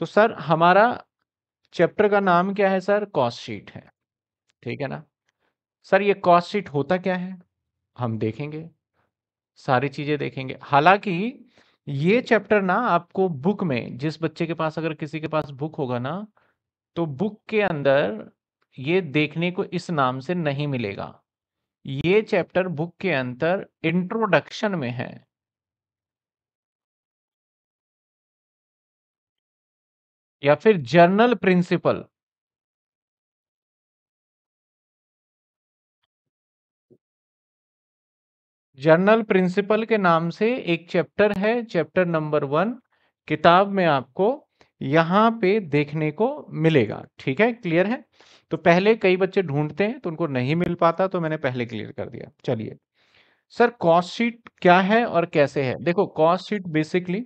तो सर हमारा चैप्टर का नाम क्या है सर कॉस्ट शीट है ठीक है ना सर ये कॉस्ट शीट होता क्या है हम देखेंगे सारी चीज़ें देखेंगे हालांकि ये चैप्टर ना आपको बुक में जिस बच्चे के पास अगर किसी के पास बुक होगा ना तो बुक के अंदर ये देखने को इस नाम से नहीं मिलेगा ये चैप्टर बुक के अंदर इंट्रोडक्शन में है या फिर जर्नल प्रिंसिपल जर्नल प्रिंसिपल के नाम से एक चैप्टर है चैप्टर नंबर वन किताब में आपको यहां पे देखने को मिलेगा ठीक है क्लियर है तो पहले कई बच्चे ढूंढते हैं तो उनको नहीं मिल पाता तो मैंने पहले क्लियर कर दिया चलिए सर कॉस्ट शीट क्या है और कैसे है देखो कॉस्ट शीट बेसिकली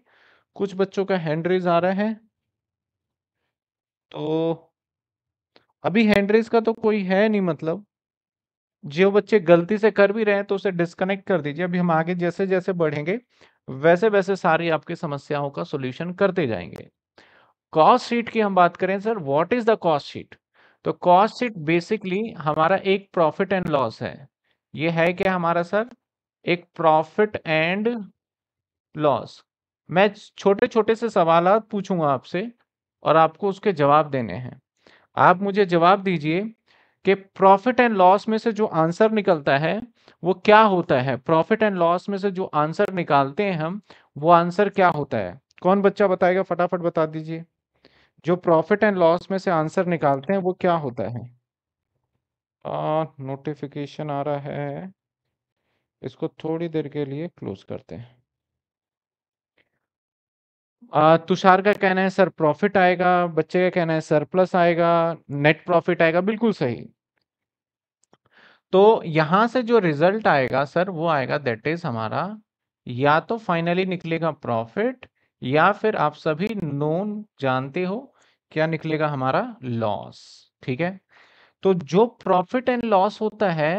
कुछ बच्चों का हैंड रेज आ रहा है तो अभी हैंड रेस का तो कोई है नहीं मतलब जो बच्चे गलती से कर भी रहे हैं तो उसे डिस्कनेक्ट कर दीजिए अभी हम आगे जैसे जैसे बढ़ेंगे वैसे वैसे सारी आपकी समस्याओं का सोल्यूशन करते जाएंगे कॉस्ट शीट की हम बात करें sir what is the cost sheet तो कॉस्ट शीट बेसिकली हमारा एक प्रॉफिट एंड लॉस है ये है क्या हमारा सर एक प्रॉफिट एंड लॉस मैं छोटे छोटे से सवाल पूछूंगा आपसे और आपको उसके जवाब देने हैं आप मुझे जवाब दीजिए कि प्रॉफिट एंड लॉस में से जो आंसर निकलता है वो क्या होता है प्रॉफिट एंड लॉस में से जो आंसर निकालते हैं हम वो आंसर क्या होता है कौन बच्चा बताएगा फटाफट बता दीजिए जो प्रॉफिट एंड लॉस में से आंसर निकालते हैं वो क्या होता है नोटिफिकेशन आ रहा है इसको थोड़ी देर के लिए क्लोज करते हैं तुषार का कहना है सर प्रॉफिट आएगा बच्चे का कहना है सरप्लस आएगा नेट प्रॉफिट आएगा बिल्कुल सही तो यहां से जो रिजल्ट आएगा सर वो आएगा दैट इज हमारा या तो फाइनली निकलेगा प्रॉफिट या फिर आप सभी नोन जानते हो क्या निकलेगा हमारा लॉस ठीक है तो जो प्रॉफिट एंड लॉस होता है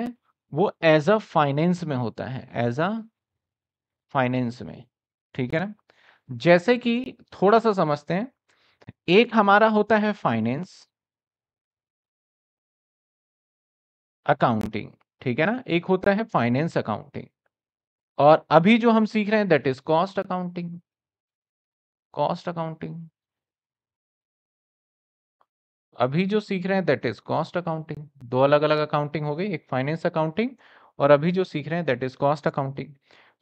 वो एज अ फाइनेंस में होता है एज अ फाइनेंस में ठीक है ना जैसे कि थोड़ा सा समझते हैं एक हमारा होता है फाइनेंस अकाउंटिंग ठीक है ना एक होता है फाइनेंस अकाउंटिंग और अभी जो हम सीख रहे हैं that is cost accounting cost accounting अभी जो सीख रहे हैं दैट इज कॉस्ट अकाउंटिंग दो अलग अलग अकाउंटिंग हो गई एक फाइनेंस अकाउंटिंग और अभी जो सीख रहे हैं that is cost accounting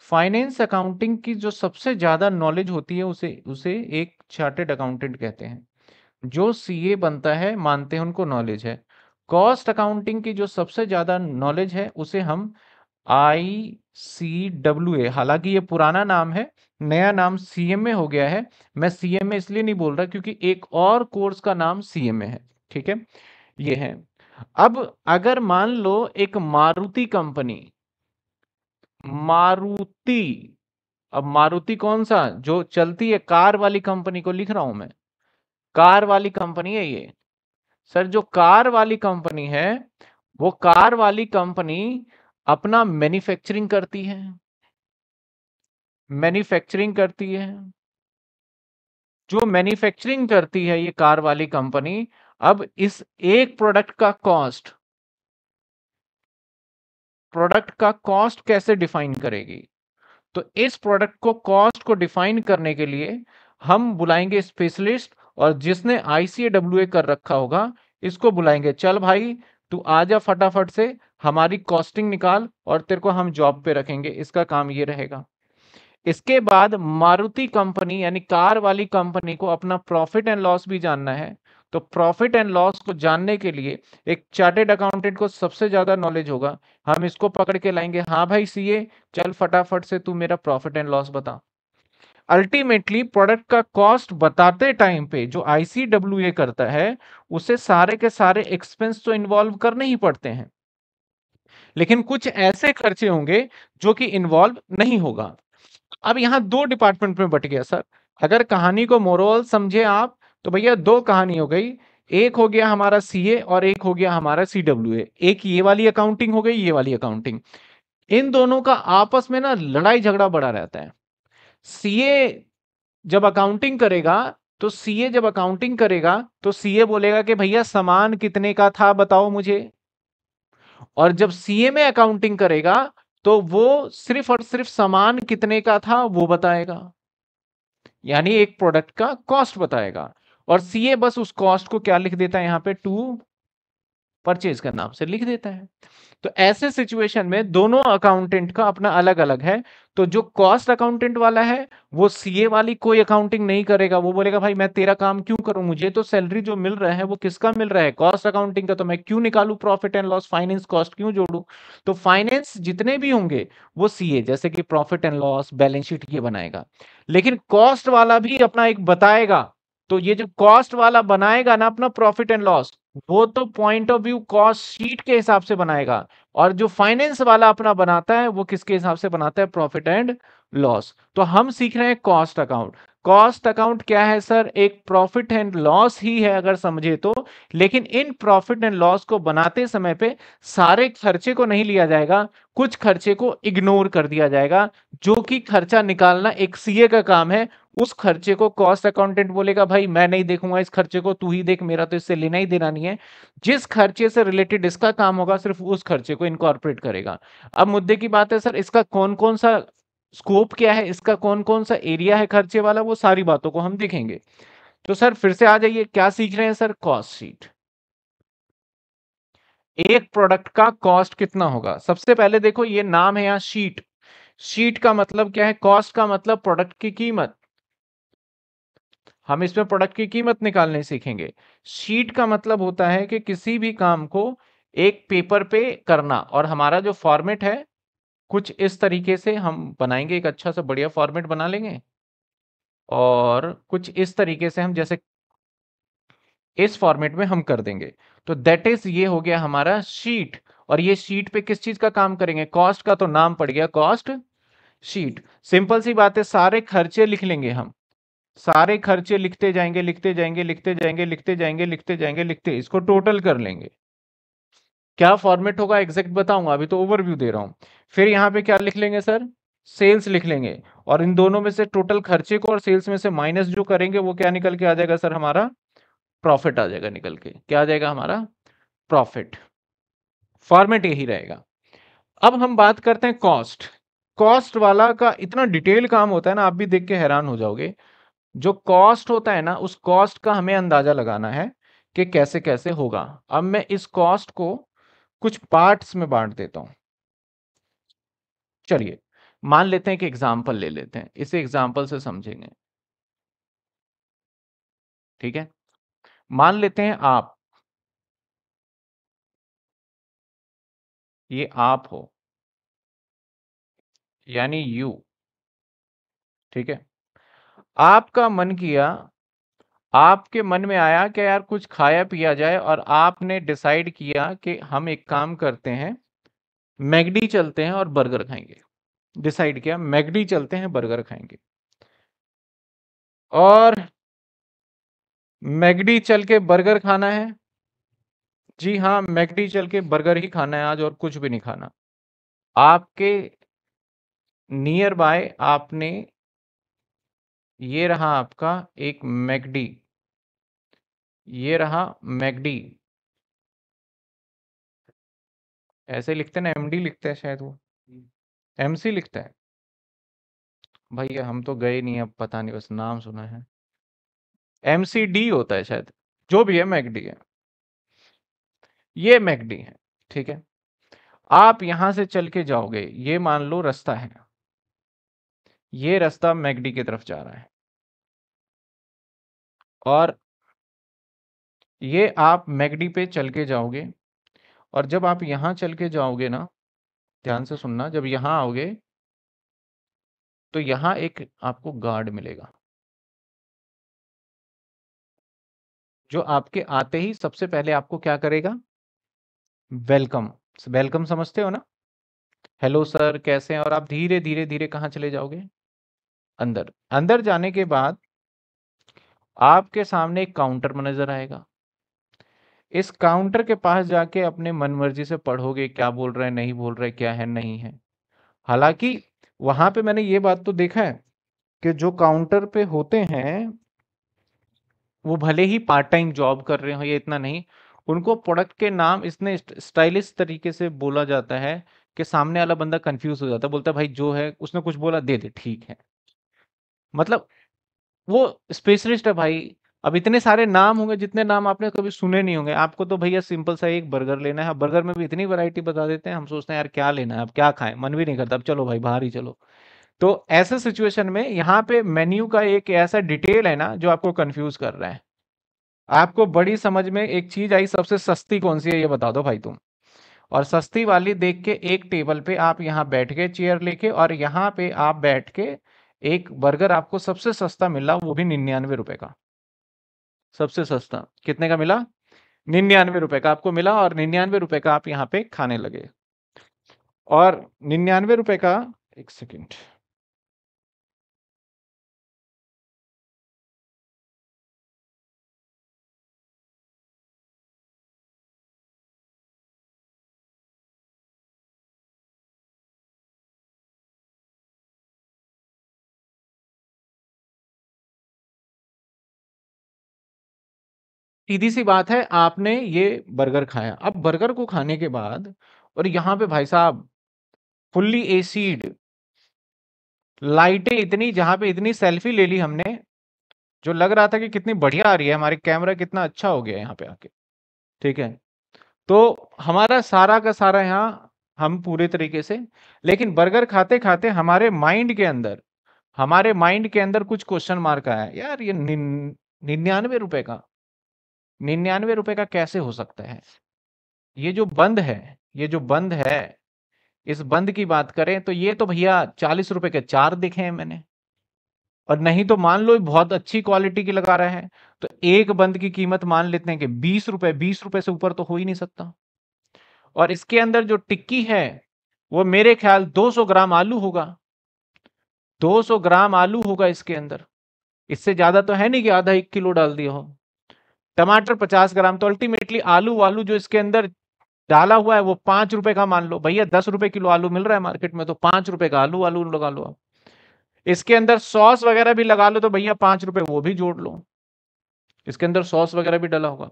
finance accounting की जो सबसे ज़्यादा नॉलेज होती है उसे उसे एक चार्टेड अकाउंटेंट कहते हैं जो सीए बनता है मानते हैं उनको नॉलेज है कॉस्ट अकाउंटिंग की जो सबसे ज़्यादा नॉलेज है उसे हम आई सी डब्ल्यू ए हालांकि ये पुराना नाम है नया नाम सी एम ए हो गया है मैं सी एम ए इसलिए नहीं बोल रहा क्योंकि एक और कोर्स का नाम सी एम ए है ठीक है ये है अब अगर मान लो एक मारुति कंपनी मारुति अब मारुति कौन सा जो चलती है कार वाली कंपनी को लिख रहा हूं मैं कार वाली कंपनी है ये सर जो कार वाली कंपनी है वो कार वाली कंपनी अपना मैन्युफैक्चरिंग करती है मैन्युफैक्चरिंग करती है जो मैन्युफैक्चरिंग करती है ये कार वाली कंपनी अब इस एक प्रोडक्ट का कॉस्ट प्रोडक्ट का कॉस्ट कैसे डिफाइन करेगी तो इस प्रोडक्ट को कॉस्ट को डिफाइन करने के लिए हम बुलाएंगे स्पेशलिस्ट और जिसने आई कर रखा होगा इसको बुलाएंगे चल भाई तू आ जा फटाफट से हमारी कॉस्टिंग निकाल और तेरे को हम जॉब पे रखेंगे इसका काम ये रहेगा इसके बाद मारुति कंपनी यानी कार वाली कंपनी को अपना प्रॉफिट एंड लॉस भी जानना है तो प्रॉफिट एंड लॉस को जानने के लिए एक चार्टेड अकाउंटेंट को सबसे ज्यादा नॉलेज होगा हम इसको पकड़ के लाएंगे हाँ भाई सीए चल फटाफट से तू मेरा प्रॉफिट एंड लॉस बता अल्टीमेटली प्रोडक्ट का कॉस्ट बताते टाइम पे जो आईसीडब्ल्यू करता है उसे सारे के सारे एक्सपेंस तो इन्वॉल्व करने ही पड़ते हैं लेकिन कुछ ऐसे खर्चे होंगे जो कि इन्वॉल्व नहीं होगा अब यहां दो डिपार्टमेंट में बट गया सर अगर कहानी को मोरल समझे आप तो भैया दो कहानी हो गई एक हो गया हमारा सीए और एक हो गया हमारा ए एक ये वाली अकाउंटिंग हो गई ये वाली अकाउंटिंग इन दोनों का आपस में ना लड़ाई झगड़ा बड़ा रहता है सीए जब अकाउंटिंग करेगा तो सीए जब अकाउंटिंग करेगा तो सीए बोलेगा कि भैया सामान कितने का था बताओ मुझे और जब सीए में अकाउंटिंग करेगा तो वो सिर्फ और सिर्फ सामान कितने का था वो बताएगा यानी एक प्रोडक्ट का कॉस्ट बताएगा और सीए बस उस कॉस्ट को क्या लिख देता है यहाँ पे टू परचेज का नाम से लिख देता है तो ऐसे सिचुएशन में दोनों अकाउंटेंट का अपना अलग अलग है तो जो कॉस्ट अकाउंटेंट वाला है वो सीए वाली कोई अकाउंटिंग नहीं करेगा वो बोलेगा भाई मैं तेरा काम क्यों करूं मुझे तो सैलरी जो मिल रहा है वो किसका मिल रहा है कॉस्ट अकाउंटिंग का तो मैं क्यों निकालू profit and loss finance cost क्यों जोड़ू तो फाइनेंस जितने भी होंगे वो सीए जैसे कि profit and loss balance sheet ये बनाएगा लेकिन कॉस्ट वाला भी अपना एक बताएगा तो ये जो कॉस्ट वाला बनाएगा ना अपना प्रॉफिट एंड लॉस वो तो point of view cost sheet के हिसाब से बनाएगा और जो फाइनेंस वाला अपना बनाता है वो किसके हिसाब से बनाता है प्रॉफिट एंड लॉस तो हम सीख रहे हैं कॉस्ट अकाउंट कॉस्ट अकाउंट क्या है सर एक प्रॉफिट एंड लॉस ही है अगर समझे तो लेकिन इन प्रॉफिट एंड लॉस को बनाते समय पे सारे खर्चे को नहीं लिया जाएगा कुछ खर्चे को इग्नोर कर दिया जाएगा जो कि खर्चा निकालना एक सीए का काम है उस खर्चे को कॉस्ट अकाउंटेंट बोलेगा भाई मैं नहीं देखूंगा इस खर्चे को तू ही देख मेरा तो इससे लेना ही देना नहीं है जिस खर्चे से रिलेटेड इसका काम होगा सिर्फ उस खर्चे को को इनकॉर्पोरेट करेगा अब मुद्दे की बात है सर इसका कौन कौन सा स्कोप क्या है इसका कौन कौन सा एरिया है खर्चे वाला वो सारी बातों को हम देखेंगे तो सर फिर से आ जाइए क्या सीख रहे हैं सर कॉस्ट शीट एक प्रोडक्ट का कॉस्ट कितना होगा सबसे पहले देखो ये नाम है यहाँ शीट शीट का मतलब क्या है कॉस्ट का मतलब प्रोडक्ट की कीमत हम इसमें प्रोडक्ट की कीमत निकालने सीखेंगे शीट का मतलब होता है कि किसी भी काम को एक पेपर पे करना और हमारा जो फॉर्मेट है कुछ इस तरीके से हम बनाएंगे एक अच्छा सा बढ़िया फॉर्मेट बना लेंगे और कुछ इस तरीके से हम जैसे इस फॉर्मेट में हम कर देंगे तो दैट इज ये हो गया हमारा शीट और ये शीट पे किस चीज का काम करेंगे कॉस्ट का तो नाम पड़ गया कॉस्ट शीट सिंपल सी बात है सारे खर्चे लिख लेंगे हम सारे खर्चे लिखते जाएंगे लिखते जाएंगे लिखते जाएंगे लिखते जाएंगे लिखते जाएंगे लिखते इसको टोटल कर लेंगे क्या फॉर्मेट होगा एग्जैक्ट बताऊंगा अभी तो ओवरव्यू दे रहा हूँ फिर यहाँ पे क्या लिख लेंगे सर सेल्स लिख लेंगे और इन दोनों में से टोटल खर्चे को और सेल्स में से माइनस जो करेंगे वो क्या निकल के आ जाएगा सर हमारा प्रॉफिट आ जाएगा निकल के क्या आ जाएगा हमारा प्रॉफिट फॉर्मेट यही रहेगा अब हम बात करते हैं कॉस्ट कॉस्ट वाला का इतना डिटेल काम होता है ना आप भी देख के हैरान हो जाओगे जो कॉस्ट होता है ना उस कॉस्ट का हमें अंदाजा लगाना है कि कैसे कैसे होगा अब मैं इस कॉस्ट को कुछ पार्ट्स में बांट देता हूं चलिए मान लेते हैं कि एग्जाम्पल ले लेते हैं इसे एग्जाम्पल से समझेंगे ठीक है मान लेते हैं आप ये आप हो यानी यू ठीक है आपका मन किया आपके मन में आया कि यार कुछ खाया पिया जाए और आपने डिसाइड किया कि हम एक काम करते हैं मैगडी चलते हैं और बर्गर खाएंगे डिसाइड किया मैगडी चलते हैं बर्गर खाएंगे और मैगडी चल के बर्गर खाना है जी हाँ मैगडी चल के बर्गर ही खाना है आज और कुछ भी नहीं खाना आपके नियर बाय आपने ये रहा आपका एक मैगडी ये रहा मैगडी ऐसे लिखते ना एमडी लिखते हैं शायद वो एम सी लिखता है भैया हम तो गए नहीं अब पता नहीं बस नाम सुना है डी होता है शायद जो भी है मैगडी है ये मैगडी है ठीक है आप यहां से चल के जाओगे ये मान लो रास्ता है ये रास्ता मैगडी की तरफ जा रहा है और ये आप मैगडी पे चल के जाओगे और जब आप यहाँ चल के जाओगे ना ध्यान से सुनना जब यहाँ आओगे तो यहाँ एक आपको गार्ड मिलेगा जो आपके आते ही सबसे पहले आपको क्या करेगा वेलकम वेलकम समझते हो ना हेलो सर कैसे हैं और आप धीरे धीरे धीरे कहाँ चले जाओगे अंदर अंदर जाने के बाद आपके सामने एक काउंटर मैनेजर आएगा इस काउंटर के पास जाके अपने मनमर्जी से पढ़ोगे क्या बोल रहे हैं नहीं बोल रहे क्या है नहीं है हालांकि वहां पे मैंने ये बात तो देखा है कि जो काउंटर पे होते हैं वो भले ही पार्ट टाइम जॉब कर रहे हो ये इतना नहीं उनको प्रोडक्ट के नाम इसने स्टाइलिश तरीके से बोला जाता है कि सामने वाला बंदा कंफ्यूज हो जाता है बोलता है भाई जो है उसने कुछ बोला दे दे ठीक है मतलब वो स्पेशलिस्ट है भाई अब इतने सारे नाम होंगे जितने नाम आपने कभी सुने नहीं होंगे आपको तो भैया सिंपल सा एक बर्गर लेना है बर्गर में भी इतनी वैरायटी बता देते हैं हम सोचते हैं यार क्या लेना है अब क्या खाएं मन भी नहीं करता अब चलो भाई बाहर ही चलो तो ऐसे सिचुएशन में यहाँ पे मेन्यू का एक ऐसा डिटेल है ना जो आपको कन्फ्यूज कर रहा है आपको बड़ी समझ में एक चीज आई सबसे सस्ती कौन सी है ये बता दो भाई तुम और सस्ती वाली देख के एक टेबल पे आप यहाँ बैठ के चेयर लेके और यहाँ पे आप बैठ के एक बर्गर आपको सबसे सस्ता मिला वो भी निन्यानवे रुपए का सबसे सस्ता कितने का मिला निन्यानवे रुपए का आपको मिला और निन्यानवे रुपए का आप यहाँ पे खाने लगे और निन्यानवे रुपए का एक सेकेंड सीधी सी बात है आपने ये बर्गर खाया अब बर्गर को खाने के बाद और यहाँ पे भाई साहब फुल्ली एसिड लाइटें इतनी जहाँ पे इतनी सेल्फी ले ली हमने जो लग रहा था कि कितनी बढ़िया आ रही है हमारे कैमरा कितना अच्छा हो गया यहाँ पे आके ठीक है तो हमारा सारा का सारा यहाँ हम पूरे तरीके से लेकिन बर्गर खाते खाते हमारे माइंड के अंदर हमारे माइंड के अंदर कुछ क्वेश्चन मार्क आया यार ये निन्यानवे रुपए का निन्यानवे रुपए का कैसे हो सकता है ये जो बंद है ये जो बंद है इस बंद की बात करें तो ये तो भैया चालीस रुपए के चार दिखे हैं मैंने और नहीं तो मान लो बहुत अच्छी क्वालिटी की लगा रहे हैं तो एक बंद की कीमत मान लेते हैं कि बीस रुपए बीस रुपए से ऊपर तो हो ही नहीं सकता और इसके अंदर जो टिक्की है वो मेरे ख्याल 200 ग्राम आलू होगा 200 ग्राम आलू होगा इसके अंदर इससे ज्यादा तो है नहीं कि आधा एक किलो डाल दिया हो टमाटर पचास ग्राम तो अल्टीमेटली आलू वालू जो इसके अंदर डाला हुआ है वो पांच रुपए का मान लो भैया दस रुपए किलो आलू मिल रहा है मार्केट में तो पांच रुपए का आलू आलू लगा लो आप इसके अंदर सॉस वगैरह भी लगा लो तो भैया पांच रुपए वो भी जोड़ लो इसके अंदर सॉस वगैरह भी डाला होगा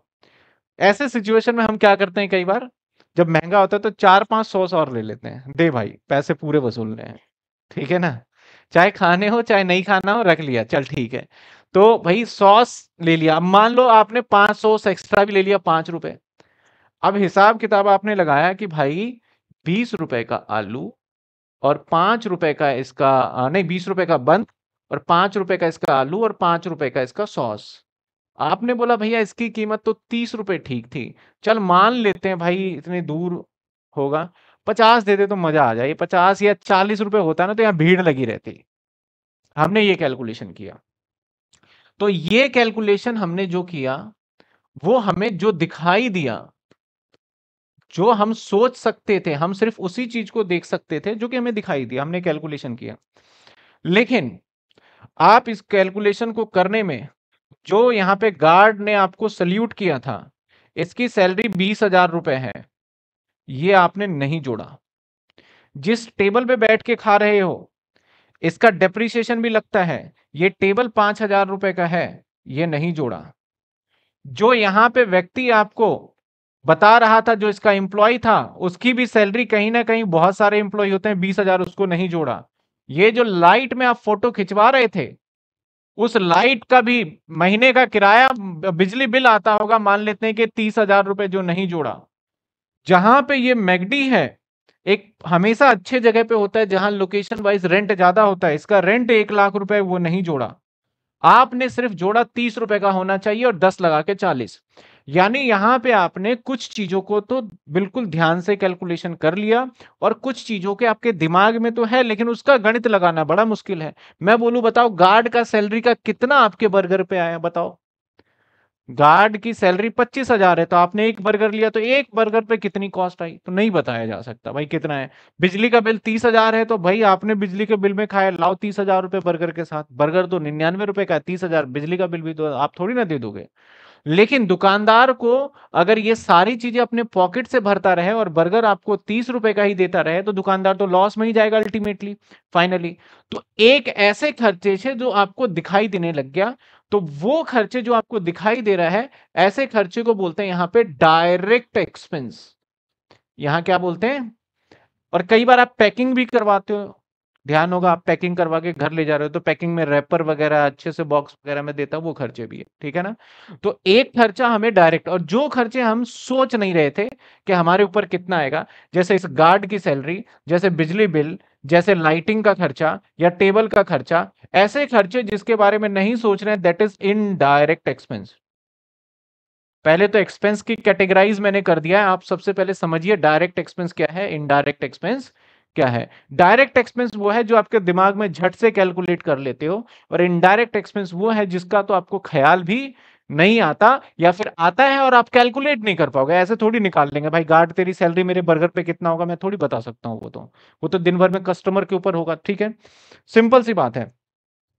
ऐसे सिचुएशन में हम क्या करते हैं कई बार जब महंगा होता है तो चार पांच सॉस और ले लेते हैं दे भाई पैसे पूरे वसूलने हैं ठीक है ना चाहे खाने हो चाहे नहीं खाना हो रख लिया चल ठीक है तो भाई सॉस ले लिया अब मान लो आपने पांच सॉस एक्स्ट्रा भी ले लिया पांच रुपए अब हिसाब किताब आपने लगाया कि भाई बीस रुपए का आलू और पांच रुपए का इसका नहीं बीस रुपए का बंद और पांच रुपए का इसका आलू और पांच रुपए का इसका सॉस आपने बोला भैया इसकी कीमत तो तीस रुपए ठीक थी चल मान लेते हैं भाई इतने दूर होगा पचास दे दे तो मजा आ जाए पचास या चालीस रुपए होता ना तो यहाँ भीड़ लगी रहती हमने ये कैलकुलेशन किया तो ये कैलकुलेशन हमने जो किया वो हमें जो दिखाई दिया जो हम सोच सकते थे हम सिर्फ उसी चीज को देख सकते थे जो कि हमें दिखाई दिया हमने कैलकुलेशन किया लेकिन आप इस कैलकुलेशन को करने में जो यहां पे गार्ड ने आपको सल्यूट किया था इसकी सैलरी बीस हजार रुपए है ये आपने नहीं जोड़ा जिस टेबल पे बैठ के खा रहे हो इसका डेप्रिसिएशन भी लगता है ये टेबल पांच हजार रुपए का है ये नहीं जोड़ा जो यहां पे व्यक्ति आपको बता रहा था जो इसका एम्प्लॉय था उसकी भी सैलरी कहीं ना कहीं बहुत सारे एम्प्लॉय होते हैं बीस हजार उसको नहीं जोड़ा ये जो लाइट में आप फोटो खिंचवा रहे थे उस लाइट का भी महीने का किराया बिजली बिल आता होगा मान लेते हैं कि तीस हजार रुपए जो नहीं जोड़ा जहां पे ये मैगडी है एक हमेशा अच्छे जगह पे होता है जहां लोकेशन वाइज रेंट ज्यादा होता है इसका रेंट एक लाख रुपए वो नहीं जोड़ा आपने सिर्फ जोड़ा तीस रुपए का होना चाहिए और दस लगा के चालीस यानी यहाँ पे आपने कुछ चीजों को तो बिल्कुल ध्यान से कैलकुलेशन कर लिया और कुछ चीजों के आपके दिमाग में तो है लेकिन उसका गणित लगाना बड़ा मुश्किल है मैं बोलू बताओ गार्ड का सैलरी का कितना आपके बर्गर पे आया बताओ गार्ड की सैलरी पच्चीस हजार है तो आपने एक बर्गर लिया तो एक बर्गर पे कितनी कॉस्ट आई तो नहीं बताया जा सकता भाई कितना है बिजली का बिल तीस हजार है तो भाई आपने बिजली के बिल में खाया लाओ तीस हजार रुपए बर्गर के साथ बर्गर तो निन्यानवे रुपए का तीस हजार बिजली का बिल भी तो आप थोड़ी ना दे दोगे लेकिन दुकानदार को अगर ये सारी चीजें अपने पॉकेट से भरता रहे और बर्गर आपको तीस रुपए का ही देता रहे तो दुकानदार तो लॉस में ही जाएगा अल्टीमेटली फाइनली तो एक ऐसे खर्चे से जो आपको दिखाई देने लग गया तो वो खर्चे जो आपको दिखाई दे रहा है ऐसे खर्चे को बोलते हैं यहां पे डायरेक्ट एक्सपेंस यहां क्या बोलते हैं और कई बार आप पैकिंग भी करवाते हो ध्यान होगा आप पैकिंग करवा के घर ले जा रहे हो तो पैकिंग में रैपर वगैरह अच्छे से बॉक्स वगैरह में देता हूँ वो खर्चे भी है ठीक है ना तो एक खर्चा हमें डायरेक्ट और जो खर्चे हम सोच नहीं रहे थे कि हमारे ऊपर कितना आएगा जैसे इस गार्ड की सैलरी जैसे बिजली बिल जैसे लाइटिंग का खर्चा या टेबल का खर्चा ऐसे खर्चे जिसके बारे में नहीं सोच रहे हैं दैट इज इनडायरेक्ट एक्सपेंस पहले तो एक्सपेंस की कैटेगराइज मैंने कर दिया है आप सबसे पहले समझिए डायरेक्ट एक्सपेंस क्या है इनडायरेक्ट एक्सपेंस क्या है डायरेक्ट एक्सपेंस वो है जो आपके दिमाग में झट से कैलकुलेट कर लेते हो और इनडायरेक्ट एक्सपेंस वो है जिसका तो आपको ख्याल भी नहीं आता या फिर आता है और आप कैलकुलेट नहीं कर पाओगे ऐसे थोड़ी निकाल लेंगे भाई गार्ड तेरी सैलरी मेरे बर्गर पे कितना होगा मैं थोड़ी बता सकता हूँ वो तो वो तो दिन भर में कस्टमर के ऊपर होगा ठीक है सिंपल सी बात है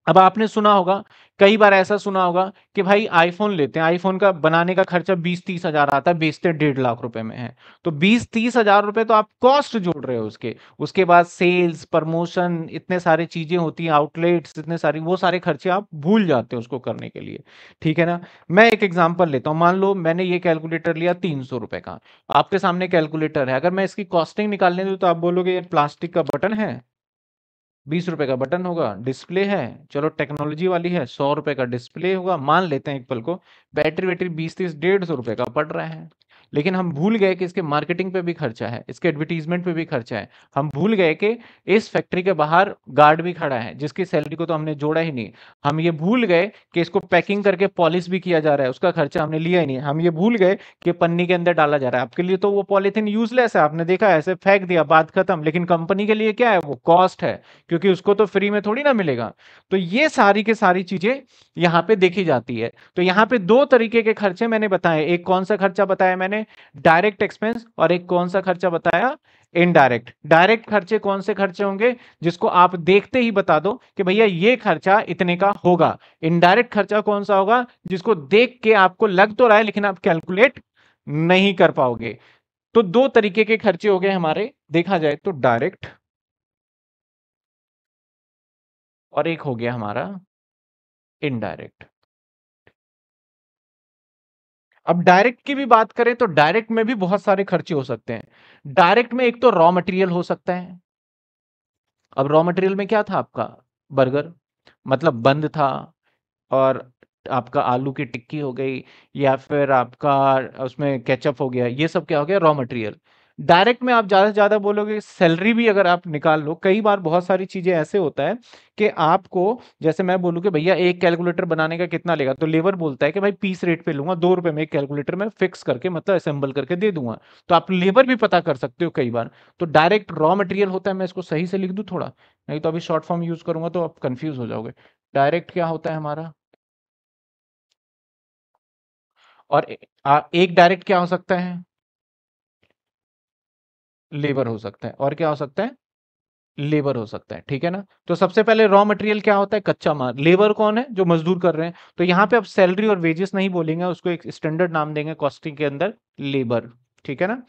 अब आपने सुना होगा कई बार ऐसा सुना होगा कि भाई आईफोन लेते हैं आईफोन का बनाने का खर्चा बीस तीस हजार आता है बेचते डेढ़ लाख रुपए में है तो बीस तीस हजार रुपए तो आप कॉस्ट जोड़ रहे हो उसके उसके बाद सेल्स प्रमोशन इतने सारे चीजें होती हैं आउटलेट्स इतने सारी वो सारे खर्चे आप भूल जाते हो उसको करने के लिए ठीक है ना मैं एक एग्जाम्पल लेता हूँ मान लो मैंने ये कैलकुलेटर लिया तीन सौ रुपए का आपके सामने कैलकुलेटर है अगर मैं इसकी कॉस्टिंग निकालने दूँ तो आप बोलोगे प्लास्टिक का बटन है बीस रुपए का बटन होगा डिस्प्ले है चलो टेक्नोलॉजी वाली है सौ रुपए का डिस्प्ले होगा मान लेते हैं एक पल को बैटरी वैटरी बीस तीस डेढ़ सौ रुपए का पड़ रहा है लेकिन हम भूल गए कि इसके मार्केटिंग पे भी खर्चा है इसके एडवर्टीजमेंट पे भी खर्चा है हम भूल गए कि इस फैक्ट्री के बाहर गार्ड भी खड़ा है जिसकी सैलरी को तो हमने जोड़ा ही नहीं हम ये भूल गए कि इसको पैकिंग करके पॉलिश भी किया जा रहा है उसका खर्चा हमने लिया ही नहीं हम ये भूल गए कि पन्नी के अंदर डाला जा रहा है आपके लिए तो वो पॉलिथिन यूजलेस है आपने देखा ऐसे फेंक दिया बात खत्म लेकिन कंपनी के लिए क्या है वो कॉस्ट है क्योंकि उसको तो फ्री में थोड़ी ना मिलेगा तो ये सारी के सारी चीजें यहाँ पे देखी जाती है तो यहाँ पे दो तरीके के खर्चे मैंने बताए एक कौन सा खर्चा बताया मैंने डायरेक्ट एक्सपेंस और एक कौन सा खर्चा बताया इनडायरेक्ट डायरेक्ट खर्चे कौन से खर्चे होंगे जिसको आप देखते ही बता दो कि भैया ये खर्चा इतने का होगा इनडायरेक्ट खर्चा कौन सा होगा जिसको देख के आपको लग तो रहा है लेकिन आप कैलकुलेट नहीं कर पाओगे तो दो तरीके के खर्चे हो गए हमारे देखा जाए तो डायरेक्ट और एक हो गया हमारा इनडायरेक्ट अब डायरेक्ट की भी बात करें तो डायरेक्ट में भी बहुत सारे खर्चे हो सकते हैं डायरेक्ट में एक तो रॉ मटेरियल हो सकता है अब रॉ मटेरियल में क्या था आपका बर्गर मतलब बंद था और आपका आलू की टिक्की हो गई या फिर आपका उसमें केचप हो गया ये सब क्या हो गया रॉ मटेरियल डायरेक्ट में आप ज़्यादा से ज़्यादा बोलोगे सैलरी भी अगर आप निकाल लो कई बार बहुत सारी चीज़ें ऐसे होता है कि आपको जैसे मैं बोलूँ कि भैया एक कैलकुलेटर बनाने का कितना लेगा तो लेबर बोलता है कि भाई पीस रेट पे लूंगा दो रुपए में एक कैलकुलेटर में फिक्स करके मतलब असेंबल करके दे दूंगा तो आप लेबर भी पता कर सकते हो कई बार तो डायरेक्ट रॉ मटेरियल होता है मैं इसको सही से लिख दू थोड़ा नहीं तो अभी शॉर्ट फॉर्म यूज़ करूंगा तो आप कंफ्यूज हो जाओगे डायरेक्ट क्या होता है हमारा और एक डायरेक्ट क्या हो सकता है लेबर हो सकता है और क्या हो सकता है लेबर हो सकता है ठीक है ना तो सबसे पहले रॉ मटेरियल क्या होता है कच्चा माल लेबर कौन है जो मजदूर कर रहे हैं तो यहाँ पे आप सैलरी और वेजेस नहीं बोलेंगे उसको एक स्टैंडर्ड नाम देंगे कॉस्टिंग के अंदर लेबर ठीक है ना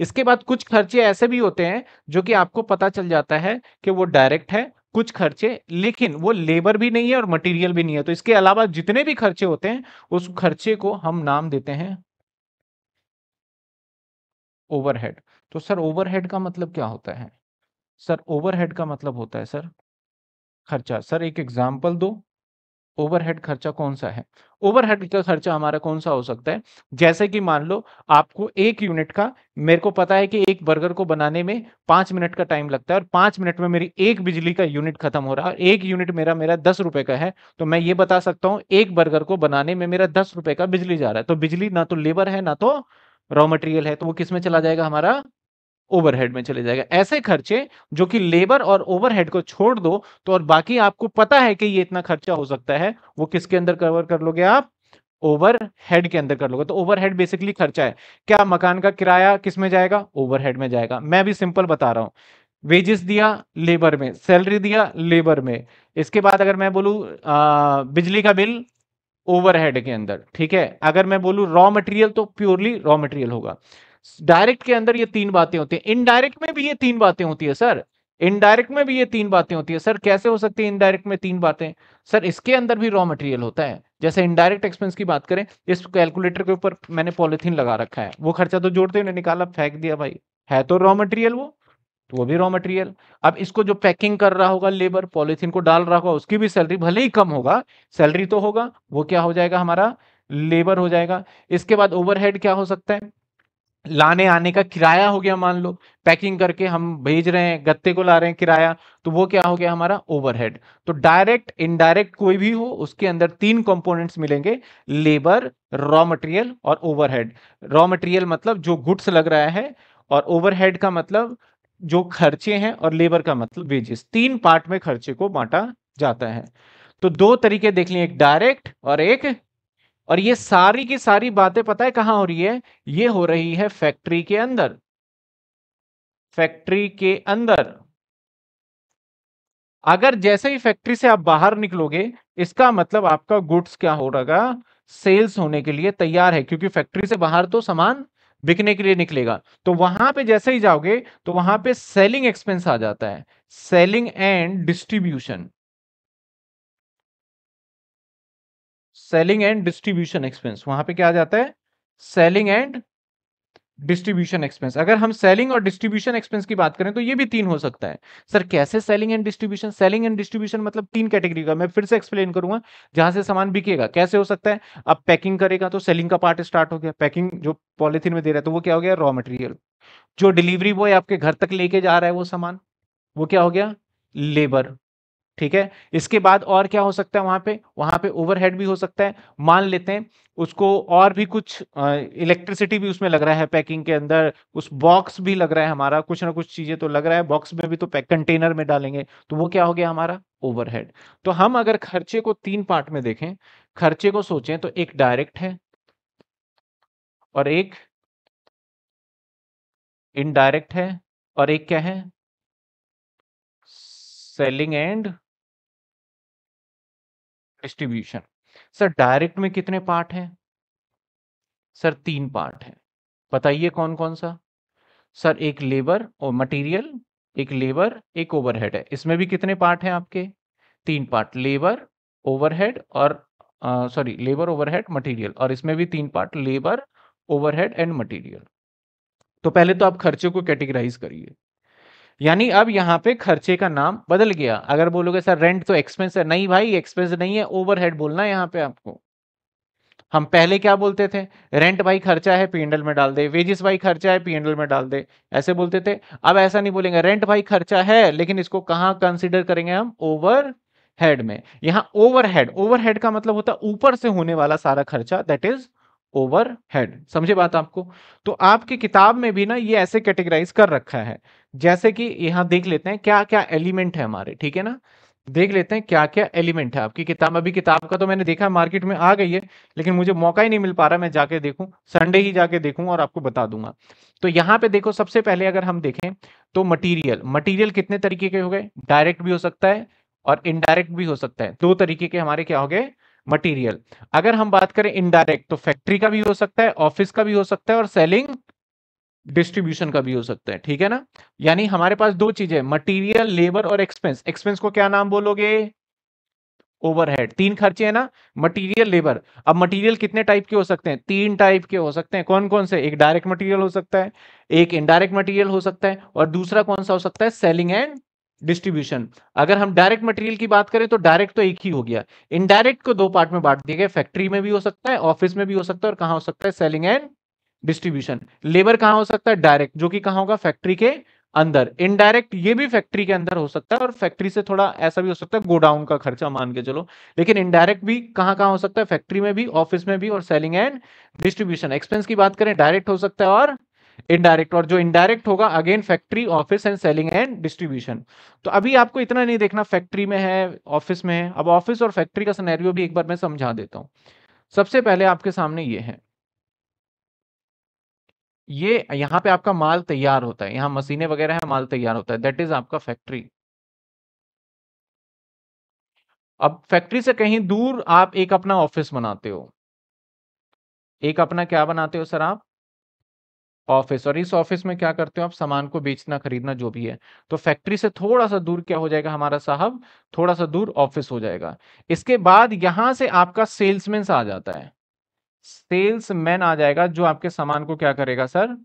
इसके बाद कुछ खर्चे ऐसे भी होते हैं जो कि आपको पता चल जाता है कि वो डायरेक्ट है कुछ खर्चे लेकिन वो लेबर भी नहीं है और मटेरियल भी नहीं है तो इसके अलावा जितने भी खर्चे होते हैं उस खर्चे को हम नाम देते हैं ओवरहेड तो सर ओवरहेड का मतलब क्या होता है सर ओवरहेड का मतलब होता है सर खर्चा सर एक एग्जाम्पल दो ओवरहेड खर्चा कौन सा है ओवरहेड का खर्चा हमारा कौन सा हो सकता है जैसे कि मान लो आपको एक यूनिट का मेरे को पता है कि एक बर्गर को बनाने में पांच मिनट का टाइम लगता है और पांच मिनट में मेरी एक बिजली का यूनिट खत्म हो रहा है और एक यूनिट मेरा मेरा दस रुपए का है तो मैं ये बता सकता हूं एक बर्गर को बनाने में मेरा दस रुपए का बिजली जा रहा है तो बिजली ना तो लेबर है ना तो रॉ मटेरियल है तो वो किसमें चला जाएगा हमारा ओवरहेड में चले जाएगा ऐसे खर्चे जो कि लेबर और ओवरहेड को छोड़ दो तो और बाकी आपको पता है कि ये इतना खर्चा हो सकता है वो किसके अंदर कवर कर लोगे आप ओवर हेड के अंदर कर लोगे तो ओवरहेड बेसिकली खर्चा है क्या मकान का किराया किस में जाएगा ओवरहेड में जाएगा मैं भी सिंपल बता रहा हूं वेजेस दिया लेबर में सैलरी दिया लेबर में इसके बाद अगर मैं बोलू बिजली का बिल ओवरहेड के अंदर ठीक है अगर मैं बोलू रॉ मटेरियल तो प्योरली रॉ मटेरियल होगा डायरेक्ट के अंदर ये तीन बातें होती है इनडायरेक्ट में भी ये तीन बातें होती है सर इनडायरेक्ट में भी ये तीन बातें होती है सर कैसे हो सकती है इनडायरेक्ट में तीन बातें सर इसके अंदर भी रॉ मटेरियल होता है जैसे इनडायरेक्ट एक्सपेंस की बात करें इस कैलकुलेटर के ऊपर मैंने पॉलिथीन लगा रखा है वो खर्चा तो जोड़ते हुए निकाला फेंक दिया भाई है तो रॉ मटेरियल वो तो वो भी रॉ मटेरियल अब इसको जो पैकिंग कर रहा होगा लेबर पॉलिथीन को डाल रहा होगा उसकी भी सैलरी भले ही कम होगा सैलरी तो होगा वो क्या हो जाएगा हमारा लेबर हो जाएगा इसके बाद ओवरहेड क्या हो सकता है लाने आने का किराया हो गया मान लो पैकिंग करके हम भेज रहे हैं गत्ते को ला रहे हैं किराया तो वो क्या हो गया हमारा ओवरहेड तो डायरेक्ट इनडायरेक्ट कोई भी हो उसके अंदर तीन कंपोनेंट्स मिलेंगे लेबर रॉ मटेरियल और ओवरहेड रॉ मटेरियल मतलब जो गुड्स लग रहा है और ओवरहेड का मतलब जो खर्चे हैं और लेबर का मतलब वेजेस तीन पार्ट में खर्चे को बांटा जाता है तो दो तरीके देख लिए एक डायरेक्ट और एक और ये सारी की सारी बातें पता है कहां हो रही है ये हो रही है फैक्ट्री के अंदर फैक्ट्री के अंदर अगर जैसे ही फैक्ट्री से आप बाहर निकलोगे इसका मतलब आपका गुड्स क्या हो रहा सेल्स होने के लिए तैयार है क्योंकि फैक्ट्री से बाहर तो सामान बिकने के लिए निकलेगा तो वहां पे जैसे ही जाओगे तो वहां पे सेलिंग एक्सपेंस आ जाता है selling and distribution selling and distribution expense वहां पे क्या आ जाता है सेलिंग एंड डिस्ट्रीब्यूशन एक्सपेंस अगर हम सेलिंग और डिस्ट्रीब्यूशन एक्सपेंस की बात करें तो ये भी तीन हो सकता है सर कैसे selling and distribution selling and distribution मतलब तीन कैटेगरी का मैं फिर से एक्सप्लेन करूंगा जहां से सामान बिकेगा कैसे हो सकता है अब पैकिंग करेगा तो सेलिंग का पार्ट स्टार्ट हो गया पैकिंग जो पॉलिथिन में दे रहा है तो वो क्या हो गया रॉ मटेरियल जो डिलीवरी बॉय आपके घर तक लेके जा रहा है वो सामान वो क्या हो गया लेबर ठीक है इसके बाद और क्या हो सकता है वहां पे वहां पे ओवरहेड भी हो सकता है मान लेते हैं उसको और भी कुछ इलेक्ट्रिसिटी भी उसमें लग रहा है पैकिंग के अंदर उस बॉक्स भी लग रहा है हमारा कुछ ना कुछ चीजें तो लग रहा है बॉक्स में भी तो पैक कंटेनर में डालेंगे तो वो क्या हो गया हमारा ओवरहेड तो हम अगर खर्चे को तीन पार्ट में देखें खर्चे को सोचें तो एक डायरेक्ट है और एक इनडायरेक्ट है और एक क्या है selling and distribution sir direct में कितने पार्ट हैं सर तीन पार्ट हैं बताइए कौन कौन सा सर एक लेबर और मटेरियल एक लेबर एक ओवरहेड है इसमें भी कितने पार्ट हैं आपके तीन पार्ट लेबर ओवरहेड और सॉरी लेबर ओवरहेड मटेरियल और इसमें भी तीन part labour overhead and material तो पहले तो आप खर्चे को कैटेगराइज करिए यानी अब यहाँ पे खर्चे का नाम बदल गया अगर बोलोगे सर रेंट तो एक्सपेंस है नहीं भाई एक्सपेंस नहीं है ओवरहेड बोलना है यहाँ पे आपको हम पहले क्या बोलते थे रेंट भाई खर्चा है पीएनडल में डाल दे वेजिस भाई खर्चा है पीएनडल में डाल दे ऐसे बोलते थे अब ऐसा नहीं बोलेंगे रेंट भाई खर्चा है लेकिन इसको कहाँ कंसिडर करेंगे हम ओवर हेड में यहाँ ओवर हेड ओवर हेड का मतलब होता है ऊपर से होने वाला सारा खर्चा दैट इज ओवर हेड समझे बात आपको तो आपकी किताब में भी ना ये ऐसे कैटेगराइज कर रखा है जैसे कि यहाँ देख लेते हैं क्या क्या एलिमेंट है हमारे ठीक है ना देख लेते हैं क्या क्या एलिमेंट है आपकी किताब अभी किताब का तो मैंने देखा मार्केट में आ गई है लेकिन मुझे मौका ही नहीं मिल पा रहा मैं जाके देखूं संडे ही जाके देखूं और आपको बता दूंगा तो यहाँ पे देखो सबसे पहले अगर हम देखें तो मटेरियल मटेरियल कितने तरीके के हो गए डायरेक्ट भी हो सकता है और इनडायरेक्ट भी हो सकता है दो तरीके के हमारे क्या हो गए मटीरियल अगर हम बात करें इनडायरेक्ट तो फैक्ट्री का भी हो सकता है ऑफिस का भी हो सकता है और सेलिंग डिस्ट्रीब्यूशन का भी हो सकता है ठीक है ना यानी हमारे पास दो चीजें मटेरियल लेबर और एक्सपेंस एक्सपेंस को क्या नाम बोलोगे ओवरहेड तीन खर्चे है ना मटेरियल लेबर अब मटेरियल कितने टाइप के हो सकते हैं तीन टाइप के हो सकते हैं कौन कौन से एक डायरेक्ट मटेरियल हो सकता है एक इनडायरेक्ट मटेरियल हो सकता है और दूसरा कौन सा हो सकता है सेलिंग एंड डिस्ट्रीब्यूशन अगर हम डायरेक्ट मटेरियल की बात करें तो डायरेक्ट तो एक ही हो गया इनडायरेक्ट को दो पार्ट में बांट दिया गया फैक्ट्री में भी हो सकता है ऑफिस में भी हो सकता है और कहा हो सकता है सेलिंग एंड डिस्ट्रीब्यूशन लेबर कहां हो सकता है डायरेक्ट जो कि कहा होगा फैक्ट्री के अंदर इनडायरेक्ट ये भी फैक्ट्री के अंदर हो सकता है और फैक्ट्री से थोड़ा ऐसा भी हो सकता है गोडाउन का खर्चा मान के चलो लेकिन इनडायरेक्ट भी कहां कहाँ हो सकता है फैक्ट्री में भी ऑफिस में भी और सेलिंग एंड डिस्ट्रीब्यूशन एक्सपेंस की बात करें डायरेक्ट हो सकता है और इनडायरेक्ट और जो इनडायरेक्ट होगा again factory office and selling and distribution तो अभी आपको इतना नहीं देखना फैक्ट्री में है ऑफिस में है अब ऑफिस और फैक्ट्री का सनेरियो भी एक बार मैं समझा देता हूँ सबसे पहले आपके सामने ये है ये यहाँ पे आपका माल तैयार होता है यहाँ मशीनें वगैरह है माल तैयार होता है दैट इज आपका फैक्ट्री अब फैक्ट्री से कहीं दूर आप एक अपना ऑफिस बनाते हो एक अपना क्या बनाते हो सर आप ऑफिस और इस ऑफिस में क्या करते हो आप सामान को बेचना खरीदना जो भी है तो फैक्ट्री से थोड़ा सा दूर क्या हो जाएगा हमारा साहब थोड़ा सा दूर ऑफिस हो जाएगा इसके बाद यहां से आपका सेल्समैन आ जाता है सेल्स मैन आ जाएगा जो आपके सामान को क्या करेगा सर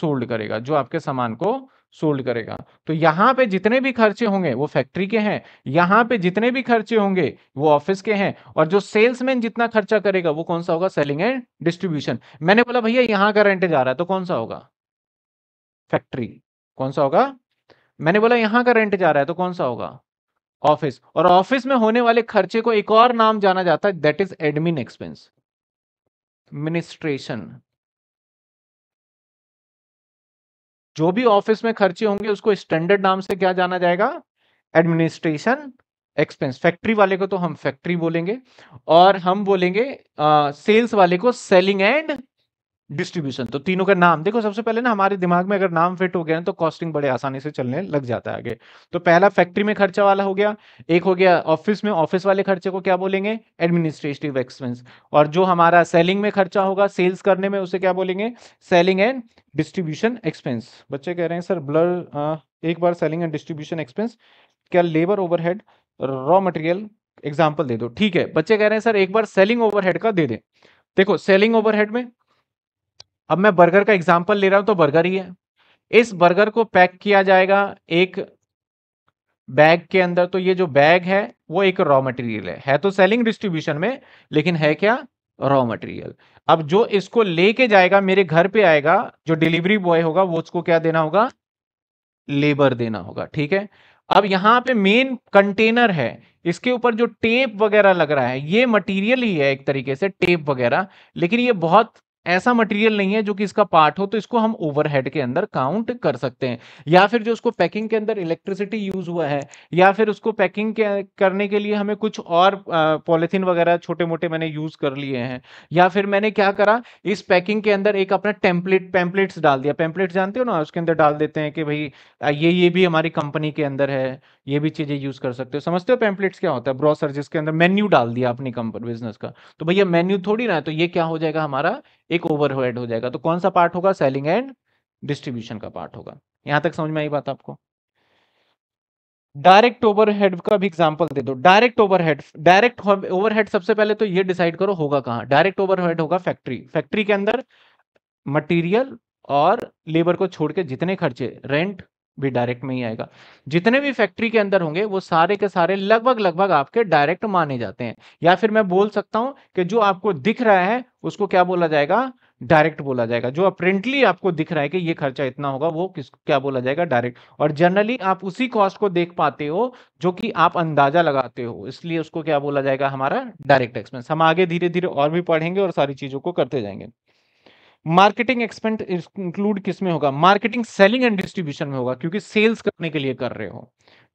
सोल्ड करेगा जो आपके सामान को सोल्ड करेगा तो यहाँ पे जितने भी खर्चे होंगे वो फैक्ट्री के हैं यहाँ पे जितने भी खर्चे होंगे वो ऑफिस के हैं और जो सेल्समैन जितना खर्चा करेगा वो कौन सा होगा सेलिंग एंड डिस्ट्रीब्यूशन मैंने बोला भैया यहाँ का रेंट जा रहा है तो कौन सा होगा फैक्ट्री कौन सा होगा मैंने बोला यहाँ का रेंट जा रहा है तो कौन सा होगा ऑफिस और ऑफिस में होने वाले खर्चे को एक और नाम जाना जाता है that is admin expense administration जो भी ऑफिस में खर्चे होंगे उसको स्टैंडर्ड नाम से क्या जाना जाएगा एडमिनिस्ट्रेशन एक्सपेंस फैक्ट्री वाले को तो हम फैक्ट्री बोलेंगे और हम बोलेंगे सेल्स uh, वाले को सेलिंग एंड डिस्ट्रीब्यूशन तो तीनों का नाम देखो सबसे पहले ना हमारे दिमाग में अगर नाम फिट हो गया ना तो कॉस्टिंग बड़े आसानी से चलने लग जाता है आगे तो पहला फैक्ट्री में खर्चा वाला हो गया एक हो गया ऑफिस में ऑफिस वाले खर्चे को क्या बोलेंगे एडमिनिस्ट्रेटिव एक्सपेंस और जो हमारा सेलिंग में खर्चा होगा सेल्स करने में उसे क्या बोलेंगे सेलिंग एंड डिस्ट्रीब्यूशन एक्सपेंस बच्चे कह रहे हैं सर ब्लर एक बार सेलिंग एंड डिस्ट्रीब्यूशन एक्सपेंस क्या labour overhead raw material example दे दो ठीक है बच्चे कह रहे हैं सर एक बार सेलिंग ओवरहेड का दे दें देखो सेलिंग ओवरहेड में अब मैं बर्गर का एग्जाम्पल ले रहा हूं तो बर्गर ही है इस बर्गर को पैक किया जाएगा एक बैग के अंदर तो ये जो बैग है वो एक रॉ मटेरियल है है तो सेलिंग डिस्ट्रीब्यूशन में लेकिन है क्या रॉ मटेरियल अब जो इसको लेके जाएगा मेरे घर पे आएगा जो डिलीवरी बॉय होगा वो उसको क्या देना होगा लेबर देना होगा ठीक है अब यहाँ पे मेन कंटेनर है इसके ऊपर जो टेप वगैरह लग रहा है ये मटेरियल ही है एक तरीके से टेप वगैरह लेकिन ये बहुत ऐसा मटेरियल नहीं है जो कि इसका पार्ट हो तो इसको हम ओवरहेड के अंदर काउंट कर सकते हैं या फिर जो उसको पैकिंग के अंदर इलेक्ट्रिसिटी यूज हुआ है या फिर उसको पैकिंग करने के लिए हमें कुछ और पॉलिथीन वगैरह छोटे मोटे मैंने यूज कर लिए हैं या फिर मैंने क्या करा इस पैकिंग के अंदर एक अपना टेम्पलेट पैम्पलेट्स डाल दिया पैम्पलेट जानते हो ना उसके अंदर डाल देते हैं कि भाई ये ये भी हमारी कंपनी के अंदर है ये भी चीज़ें यूज़ कर सकते हो समझते हो पैम्पलेट्स क्या होता है ब्रोसर जिसके अंदर मेन्यू डाल दिया अपनी कंपनी बिजनेस का तो भैया मेन्यू थोड़ी ना है तो ये क्या हो जाएगा हमारा एक ओवरहेड हो जाएगा तो कौन सा पार्ट होगा सेलिंग एंड डिस्ट्रीब्यूशन का पार्ट होगा यहां तक समझ में आई बात आपको डायरेक्ट ओवरहेड का भी एग्जांपल दे दो डायरेक्ट ओवरहेड डायरेक्ट ओवरहेड सबसे पहले तो ये डिसाइड करो होगा कहाँ डायरेक्ट ओवरहेड होगा फैक्ट्री फैक्ट्री के अंदर मटेरियल और लेबर को छोड़ के जितने खर्चे रेंट भी डायरेक्ट में ही आएगा जितने भी फैक्ट्री के अंदर होंगे वो सारे के सारे लगभग लगभग आपके डायरेक्ट माने जाते हैं या फिर मैं बोल सकता हूं कि जो आपको दिख रहा है उसको क्या बोला जाएगा डायरेक्ट बोला जाएगा जो अप्रेंटली आपको दिख रहा है कि ये खर्चा इतना होगा वो किस क्या बोला जाएगा डायरेक्ट और जनरली आप उसी कॉस्ट को देख पाते हो जो कि आप अंदाजा लगाते हो इसलिए उसको क्या बोला जाएगा हमारा डायरेक्ट एक्सपेंस हम आगे धीरे धीरे और भी पढ़ेंगे और सारी चीजों को करते जाएंगे मार्केटिंग एक्सपेंड इंक्लूड किस में होगा मार्केटिंग सेलिंग एंड डिस्ट्रीब्यूशन में होगा क्योंकि सेल्स करने के लिए कर रहे हो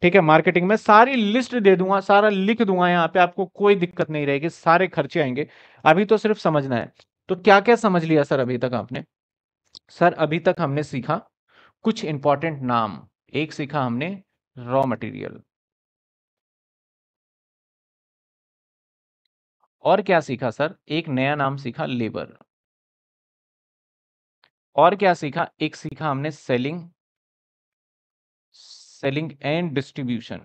ठीक है मार्केटिंग में सारी लिस्ट दे दूंगा सारा लिख दूंगा यहाँ पे आपको कोई दिक्कत नहीं रहेगी सारे खर्चे आएंगे अभी तो सिर्फ समझना है तो क्या क्या समझ लिया सर अभी तक आपने सर अभी तक हमने सीखा कुछ इंपॉर्टेंट नाम एक सीखा हमने रॉ मटेरियल और क्या सीखा सर एक नया नाम सीखा लेबर और क्या सीखा एक सीखा हमने सेलिंग सेलिंग एंड डिस्ट्रीब्यूशन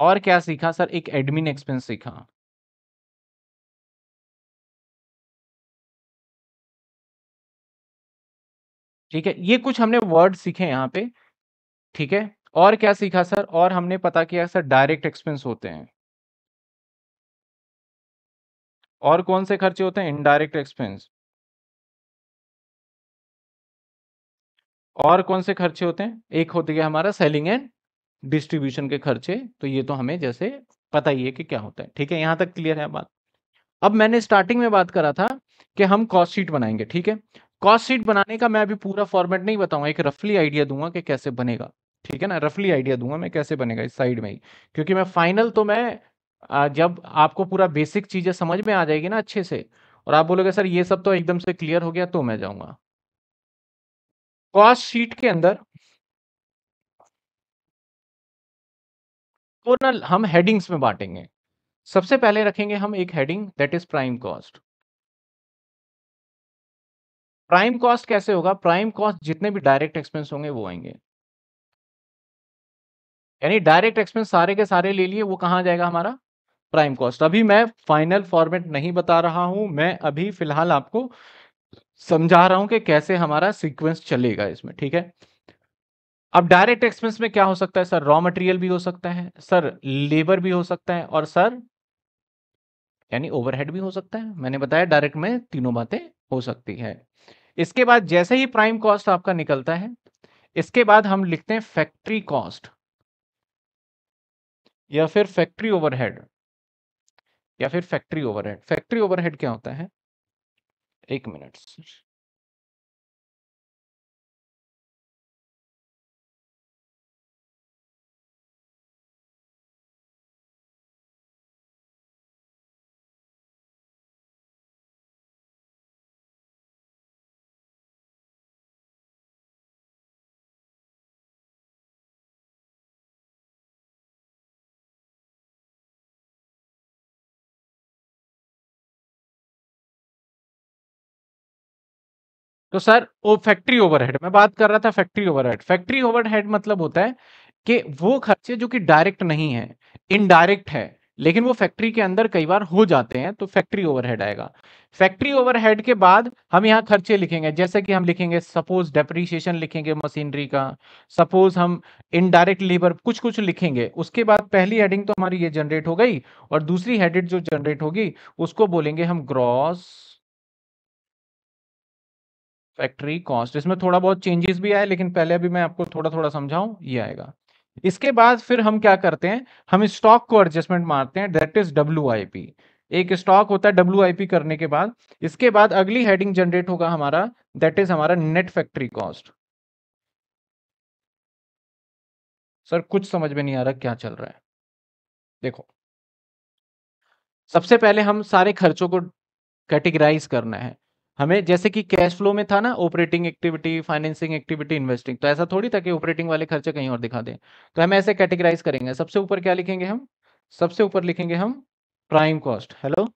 और क्या सीखा सर एक एडमिन एक्सपेंस सीखा ठीक है ये कुछ हमने वर्ड सीखे यहां पे ठीक है और क्या सीखा सर और हमने पता किया सर डायरेक्ट एक्सपेंस होते हैं और कौन से खर्चे होते हैं इनडायरेक्ट एक्सपेंस और कौन से खर्चे होते हैं एक होते हैं हमारा सेलिंग एंड डिस्ट्रीब्यूशन के खर्चे तो ये तो हमें जैसे पता ही है कि क्या होता है ठीक है यहां तक क्लियर है बात अब मैंने स्टार्टिंग में बात करा था कि हम कॉस्ट शीट बनाएंगे ठीक है कॉस्ट शीट बनाने का मैं अभी पूरा फॉर्मेट नहीं बताऊंगा एक रफली आइडिया दूंगा कि कैसे बनेगा ठीक है ना रफली आइडिया दूंगा मैं कैसे बनेगा इस साइड में ही क्योंकि मैं फाइनल तो मैं जब आपको पूरा बेसिक चीजें समझ में आ जाएगी ना अच्छे से और आप बोलोगे सर ये सब तो एकदम से क्लियर हो गया तो मैं जाऊंगा कॉस्ट शीट के अंदर तो ना हम हेडिंग्स में बांटेंगे सबसे पहले रखेंगे हम एक heading that is prime cost prime cost कैसे होगा प्राइम कॉस्ट जितने भी डायरेक्ट एक्सपेंस होंगे वो आएंगे यानी डायरेक्ट एक्सपेंस सारे के सारे ले लिए वो कहां जाएगा हमारा प्राइम कॉस्ट अभी मैं फाइनल फॉर्मेट नहीं बता रहा हूं मैं अभी फिलहाल आपको समझा रहा हूं कि कैसे हमारा सीक्वेंस चलेगा इसमें ठीक है अब डायरेक्ट एक्सपेंस में क्या हो सकता है सर रॉ मटेरियल भी हो सकता है सर लेबर भी हो सकता है और सर यानी ओवरहेड भी हो सकता है मैंने बताया डायरेक्ट में तीनों बातें हो सकती है इसके बाद जैसे ही प्राइम कॉस्ट आपका निकलता है इसके बाद हम लिखते हैं फैक्ट्री कॉस्ट या फिर फैक्ट्री ओवरहेड या फिर फैक्ट्री ओवरहेड फैक्ट्री ओवरहेड क्या होता है एक मिनट तो सर वो फैक्ट्री ओवरहेड मैं बात कर रहा था फैक्ट्री ओवरहेड फैक्ट्री ओवरहेड मतलब होता है कि वो खर्चे जो कि डायरेक्ट नहीं है इनडायरेक्ट है लेकिन वो फैक्ट्री के अंदर कई बार हो जाते हैं तो फैक्ट्री ओवरहेड आएगा फैक्ट्री ओवरहेड के बाद हम यहाँ खर्चे लिखेंगे जैसे कि हम लिखेंगे सपोज डेप्रीशिएशन लिखेंगे मशीनरी का सपोज हम इनडायरेक्ट लेबर कुछ कुछ लिखेंगे उसके बाद पहली हेडिंग तो हमारी ये जनरेट हो गई और दूसरी हेडिंग जो जनरेट होगी उसको बोलेंगे हम ग्रॉस फैक्ट्री कॉस्ट इसमें थोड़ा बहुत चेंजेस भी आए लेकिन पहले अभी मैं आपको थोड़ा थोड़ा समझाऊं ये आएगा इसके बाद फिर हम क्या करते हैं हम स्टॉक को एडजस्टमेंट मारते हैं डेट इज डब्ल्यू एक स्टॉक होता है डब्ल्यू करने के बाद इसके बाद अगली हेडिंग जनरेट होगा हमारा दैट इज हमारा नेट फैक्ट्री कॉस्ट सर कुछ समझ में नहीं आ रहा क्या चल रहा है देखो सबसे पहले हम सारे खर्चों को कैटेगराइज करना है हमें जैसे कि कैश फ्लो में था ना operating activity financing activity investing तो ऐसा थोड़ी था कि ऑपरेटिंग वाले खर्चे कहीं और दिखा दें तो हम ऐसे कैटेगराइज करेंगे सबसे ऊपर क्या लिखेंगे हम सबसे ऊपर लिखेंगे हम प्राइम कॉस्ट हेलो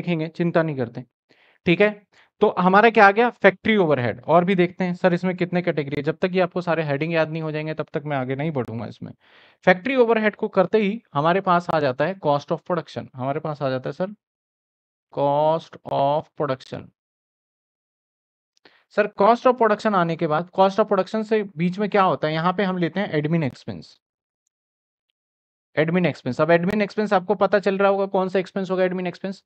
देखेंगे चिंता नहीं करते ठीक है तो हमारा क्या आ गया फैक्ट्री ओवरहेड और भी देखते हैं सर इसमें कितने कैटेगरी है जब तक ये आपको सारे हेडिंग याद नहीं हो जाएंगे तब तक मैं आगे नहीं बढ़ूंगा इसमें फैक्ट्री ओवरहेड को करते ही हमारे पास आ जाता है कॉस्ट ऑफ प्रोडक्शन हमारे पास आ जाता है sir cost of production sir cost of production आने के बाद कॉस्ट ऑफ प्रोडक्शन से बीच में क्या होता है यहाँ पे हम लेते हैं एडमिन एक्सपेंस एडमिन एक्सपेंस अब एडमिन एक्सपेंस आपको पता चल रहा होगा कौन सा एक्सपेंस होगा एडमिन एक्सपेंस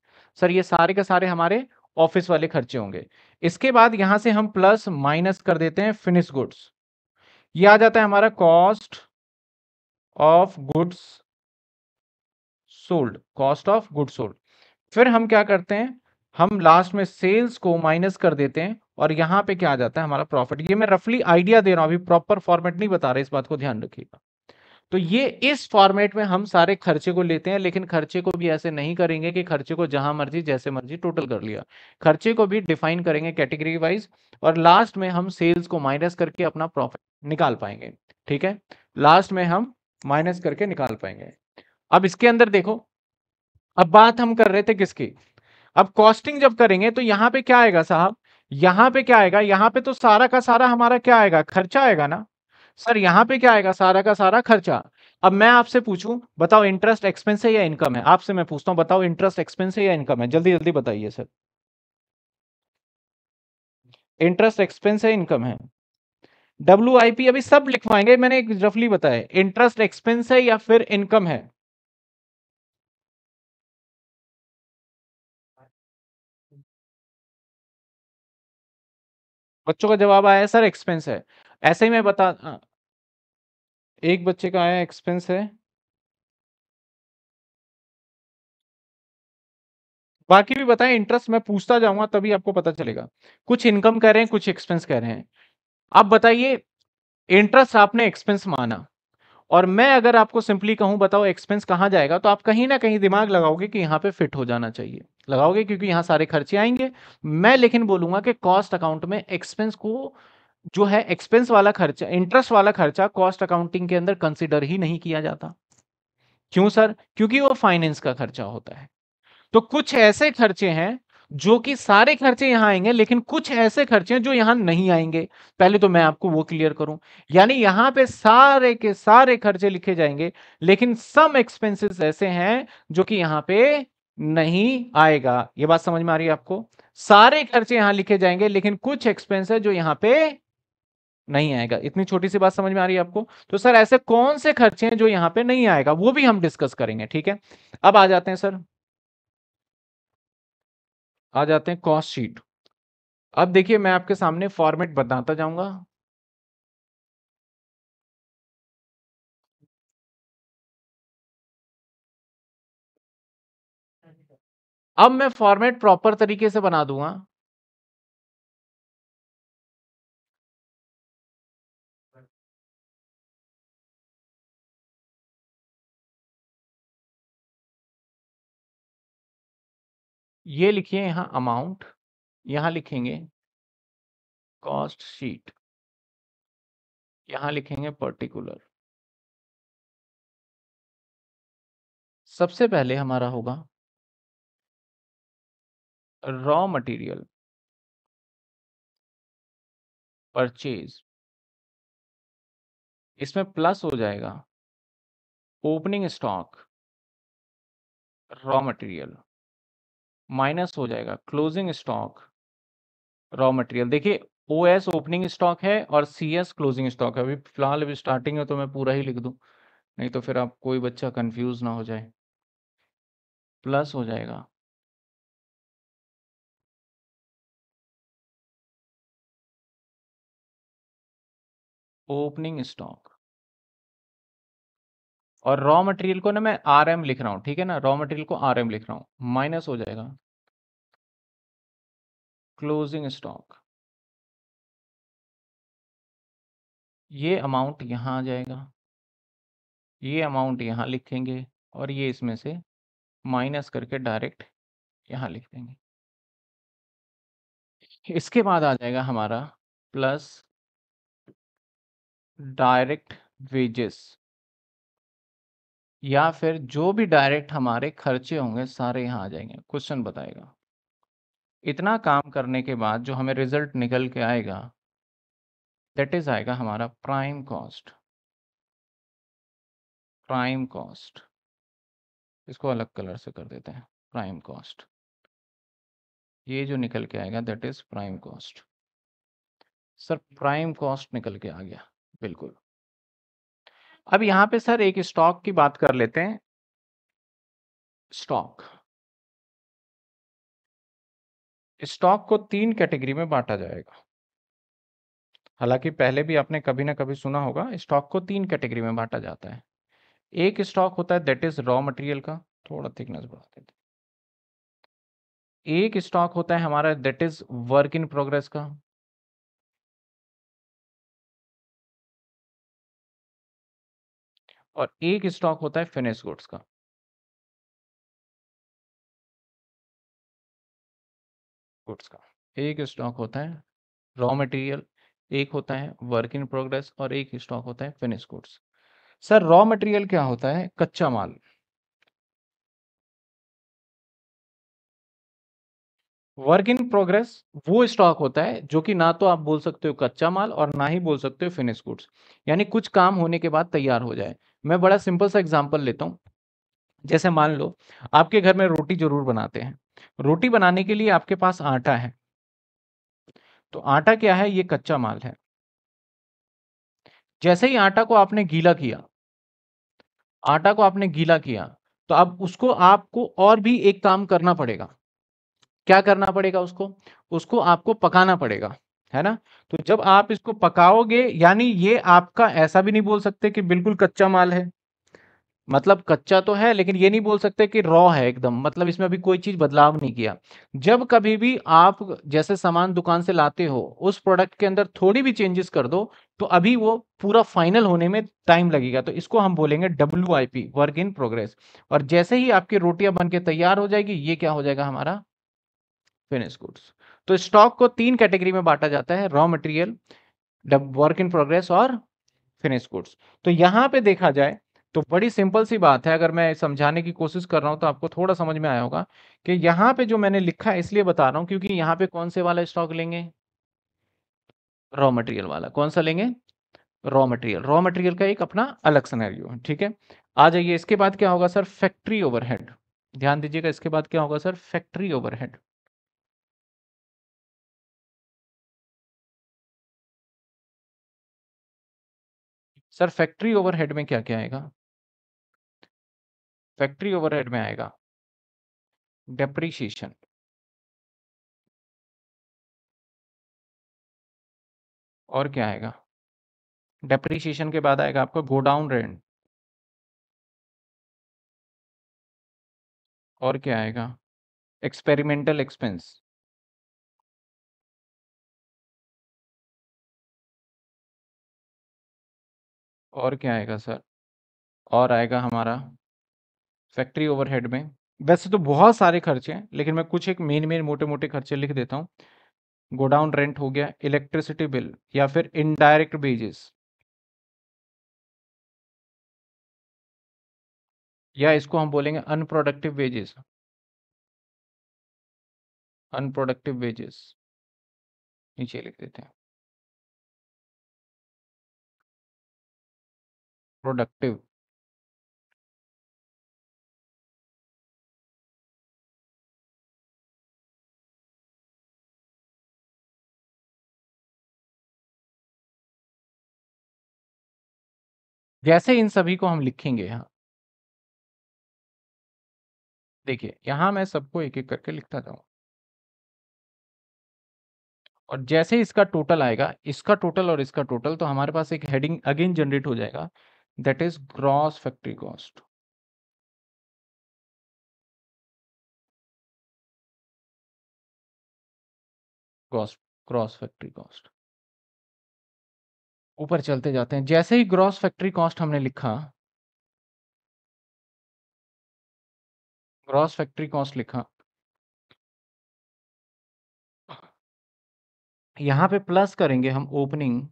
सर ये सारे के सारे हमारे ऑफिस वाले खर्चे होंगे इसके बाद यहां से हम प्लस माइनस कर देते हैं फिनिश गुड्स ये आ जाता है हमारा cost of goods sold cost of goods sold फिर हम क्या करते हैं हम लास्ट में सेल्स को माइनस कर देते हैं और यहां पे क्या आ जाता है हमारा प्रॉफिट ये मैं रफली आइडिया दे रहा हूं अभी प्रॉपर फॉर्मेट नहीं बता रहा इस बात को ध्यान रखिएगा तो ये इस फॉर्मेट में हम सारे खर्चे को लेते हैं लेकिन खर्चे को भी ऐसे नहीं करेंगे कि खर्चे को जहां मर्जी जैसे मर्जी टोटल कर लिया खर्चे को भी डिफाइन करेंगे कैटेगरी वाइज और लास्ट में हम सेल्स को माइनस करके अपना प्रॉफिट निकाल पाएंगे ठीक है लास्ट में हम माइनस करके निकाल पाएंगे अब इसके अंदर देखो अब बात हम कर रहे थे किसकी अब कॉस्टिंग जब करेंगे तो यहाँ पे क्या आएगा साहब यहाँ पे क्या आएगा यहाँ पे तो सारा का सारा हमारा क्या आएगा खर्चा आएगा ना सर यहाँ पे क्या आएगा सारा का सारा खर्चा अब मैं आपसे पूछूं बताओ इंटरेस्ट एक्सपेंस है या इनकम है आपसे मैं पूछता हूँ बताओ इंटरेस्ट एक्सपेंस है या इनकम है जल्दी जल्दी बताइए सर इंटरेस्ट एक्सपेंस है इनकम है डब्ल्यू अभी सब लिखवाएंगे मैंने एक रफली बताया इंटरेस्ट एक्सपेंस है या फिर इनकम है बच्चों का जवाब आया सर एक्सपेंस है ऐसे ही मैं बता एक बच्चे का आया एक्सपेंस है बाकी भी बताएं इंटरेस्ट मैं पूछता जाऊंगा तभी आपको पता चलेगा कुछ इनकम कह रहे हैं कुछ एक्सपेंस कह रहे हैं आप बताइए इंटरेस्ट आपने एक्सपेंस माना और मैं अगर आपको सिंपली कहूं बताओ एक्सपेंस कहां जाएगा तो आप कहीं ना कहीं दिमाग लगाओगे कि यहां पे फिट हो जाना चाहिए लगाओगे क्योंकि यहां सारे खर्चे आएंगे मैं लेकिन बोलूंगा कि कॉस्ट अकाउंट में एक्सपेंस को जो है एक्सपेंस वाला खर्चा इंटरेस्ट वाला खर्चा कॉस्ट अकाउंटिंग के अंदर कंसिडर ही नहीं किया जाता क्यों सर क्योंकि वो फाइनेंस का खर्चा होता है तो कुछ ऐसे खर्चे हैं जो कि सारे खर्चे यहां आएंगे लेकिन कुछ ऐसे खर्चे हैं जो यहां नहीं आएंगे पहले तो मैं आपको वो क्लियर करूं यानी यहां पे सारे के सारे खर्चे लिखे जाएंगे लेकिन सम एक्सपेंसेस ऐसे हैं जो कि यहां पे नहीं आएगा ये बात समझ में आ रही है आपको सारे खर्चे यहां लिखे जाएंगे लेकिन कुछ एक्सपेंस है जो यहां पर नहीं आएगा इतनी छोटी सी बात समझ में आ रही है आपको तो सर ऐसे कौन से खर्चे हैं जो यहाँ पे नहीं आएगा वो भी हम डिस्कस करेंगे ठीक है अब आ जाते हैं सर आ जाते हैं कॉस्ट शीट अब देखिए मैं आपके सामने फॉर्मेट बताता जाऊंगा अब मैं फॉर्मेट प्रॉपर तरीके से बना दूंगा ये लिखिए यहाँ अमाउंट यहाँ लिखेंगे कॉस्ट शीट यहाँ लिखेंगे पर्टिकुलर सबसे पहले हमारा होगा रॉ मटेरियल परचेज इसमें प्लस हो जाएगा opening stock raw material minus हो जाएगा क्लोजिंग स्टॉक रॉ मटेरियल देखिए ओ एस ओपनिंग स्टॉक है और सी एस क्लोजिंग स्टॉक है अभी फिलहाल अभी स्टार्टिंग है तो मैं पूरा ही लिख दूं नहीं तो फिर आप कोई बच्चा कंफ्यूज ना हो जाए प्लस हो जाएगा ओपनिंग स्टॉक और रॉ मटेरियल को ना मैं आर एम लिख रहा हूं ठीक है ना रॉ मटेरियल को आर एम लिख रहा हूं माइनस हो जाएगा क्लोजिंग स्टॉक ये अमाउंट यहाँ आ जाएगा ये अमाउंट यहाँ लिखेंगे और ये इसमें से माइनस करके डायरेक्ट यहाँ लिख देंगे इसके बाद आ जाएगा हमारा प्लस डायरेक्ट वेजेस या फिर जो भी डायरेक्ट हमारे खर्चे होंगे सारे यहाँ आ जाएंगे क्वेश्चन बताएगा इतना काम करने के बाद जो हमें रिजल्ट निकल के आएगा दैट इज आएगा हमारा प्राइम कॉस्ट प्राइम कॉस्ट इसको अलग कलर से कर देते हैं प्राइम कॉस्ट ये जो निकल के आएगा that is prime cost sir prime cost निकल के आ गया बिल्कुल अब यहाँ पे सर एक स्टॉक की बात कर लेते हैं स्टॉक स्टॉक को तीन कैटेगरी में बांटा जाएगा हालांकि पहले भी आपने कभी ना कभी सुना होगा स्टॉक को तीन कैटेगरी में बांटा जाता है एक स्टॉक होता है दैट इज रॉ मटेरियल का थोड़ा थिकनेस बढ़ा देते एक स्टॉक होता है हमारा that is work in progress का और एक स्टॉक होता है फिनिश गुड्स का गुड्स का एक स्टॉक होता है रॉ मटेरियल एक होता है वर्क इन प्रोग्रेस और एक स्टॉक होता है finish goods sir raw material क्या होता है कच्चा माल वर्क इन प्रोग्रेस वो स्टॉक होता है जो कि ना तो आप बोल सकते हो कच्चा माल और ना ही बोल सकते हो फिनिश गुड्स यानी कुछ काम होने के बाद तैयार हो जाए मैं बड़ा सिंपल सा एग्जांपल लेता हूँ जैसे मान लो आपके घर में रोटी जरूर बनाते हैं रोटी बनाने के लिए आपके पास आटा है तो आटा क्या है ये कच्चा माल है जैसे ही आटा को आपने गीला किया आटा को आपने गीला किया तो अब उसको आपको और भी एक काम करना पड़ेगा क्या करना पड़ेगा उसको उसको आपको पकाना पड़ेगा है ना तो जब आप इसको पकाओगे यानी ये आपका ऐसा भी नहीं बोल सकते कि बिल्कुल कच्चा माल है मतलब कच्चा तो है लेकिन ये नहीं बोल सकते कि रॉ है एकदम मतलब इसमें अभी कोई चीज बदलाव नहीं किया जब कभी भी आप जैसे सामान दुकान से लाते हो उस प्रोडक्ट के अंदर थोड़ी भी चेंजेस कर दो तो अभी वो पूरा फाइनल होने में टाइम लगेगा तो इसको हम बोलेंगे W I P work in progress और जैसे ही आपकी रोटियां बन के तैयार हो जाएगी ये क्या हो जाएगा हमारा फिनिश गुड्स तो स्टॉक को तीन कैटेगरी में बांटा जाता है raw material work in progress और फिनिश गुड्स तो यहां पे देखा जाए तो बड़ी सिंपल सी बात है अगर मैं समझाने की कोशिश कर रहा हूं तो आपको थोड़ा समझ में आया होगा कि यहाँ पे जो मैंने लिखा इसलिए बता रहा हूं क्योंकि यहाँ पे कौन से वाला स्टॉक लेंगे रॉ मटेरियल वाला कौन सा लेंगे रॉ मटेरियल रॉ मटेरियल का एक अपना अलग सनैरियो है ठीक है आ जाइए इसके बाद क्या होगा सर फैक्ट्री ओवरहेड ध्यान दीजिएगा इसके बाद क्या होगा sir factory overhead sir factory overhead में क्या क्या आएगा फैक्ट्री ओवरहेड में आएगा डेप्रीशिएशन और क्या आएगा डेप्रीशिएशन के बाद आएगा आपका गोडाउन रेंट और क्या आएगा एक्सपेरिमेंटल एक्सपेंस और क्या आएगा सर और आएगा हमारा फैक्ट्री ओवरहेड में वैसे तो बहुत सारे खर्चे हैं लेकिन मैं कुछ एक मेन मेन मोटे मोटे खर्चे लिख देता हूँ गोडाउन रेंट हो गया इलेक्ट्रिसिटी बिल या फिर इनडायरेक्ट बेजेस या इसको हम बोलेंगे अनप्रोडक्टिव वेजेस अनप्रोडक्टिव वेजेस नीचे लिख देते हैं प्रोडक्टिव जैसे इन सभी को हम लिखेंगे यहाँ देखिए यहाँ मैं सबको एक एक करके लिखता जाऊँ और जैसे इसका टोटल आएगा इसका टोटल और इसका टोटल तो हमारे पास एक हेडिंग अगेन जनरेट हो जाएगा that is gross factory cost gross factory cost ऊपर चलते जाते हैं जैसे ही ग्रॉस फैक्ट्री कॉस्ट हमने लिखा ग्रॉस फैक्ट्री कॉस्ट लिखा यहां पे प्लस करेंगे हम opening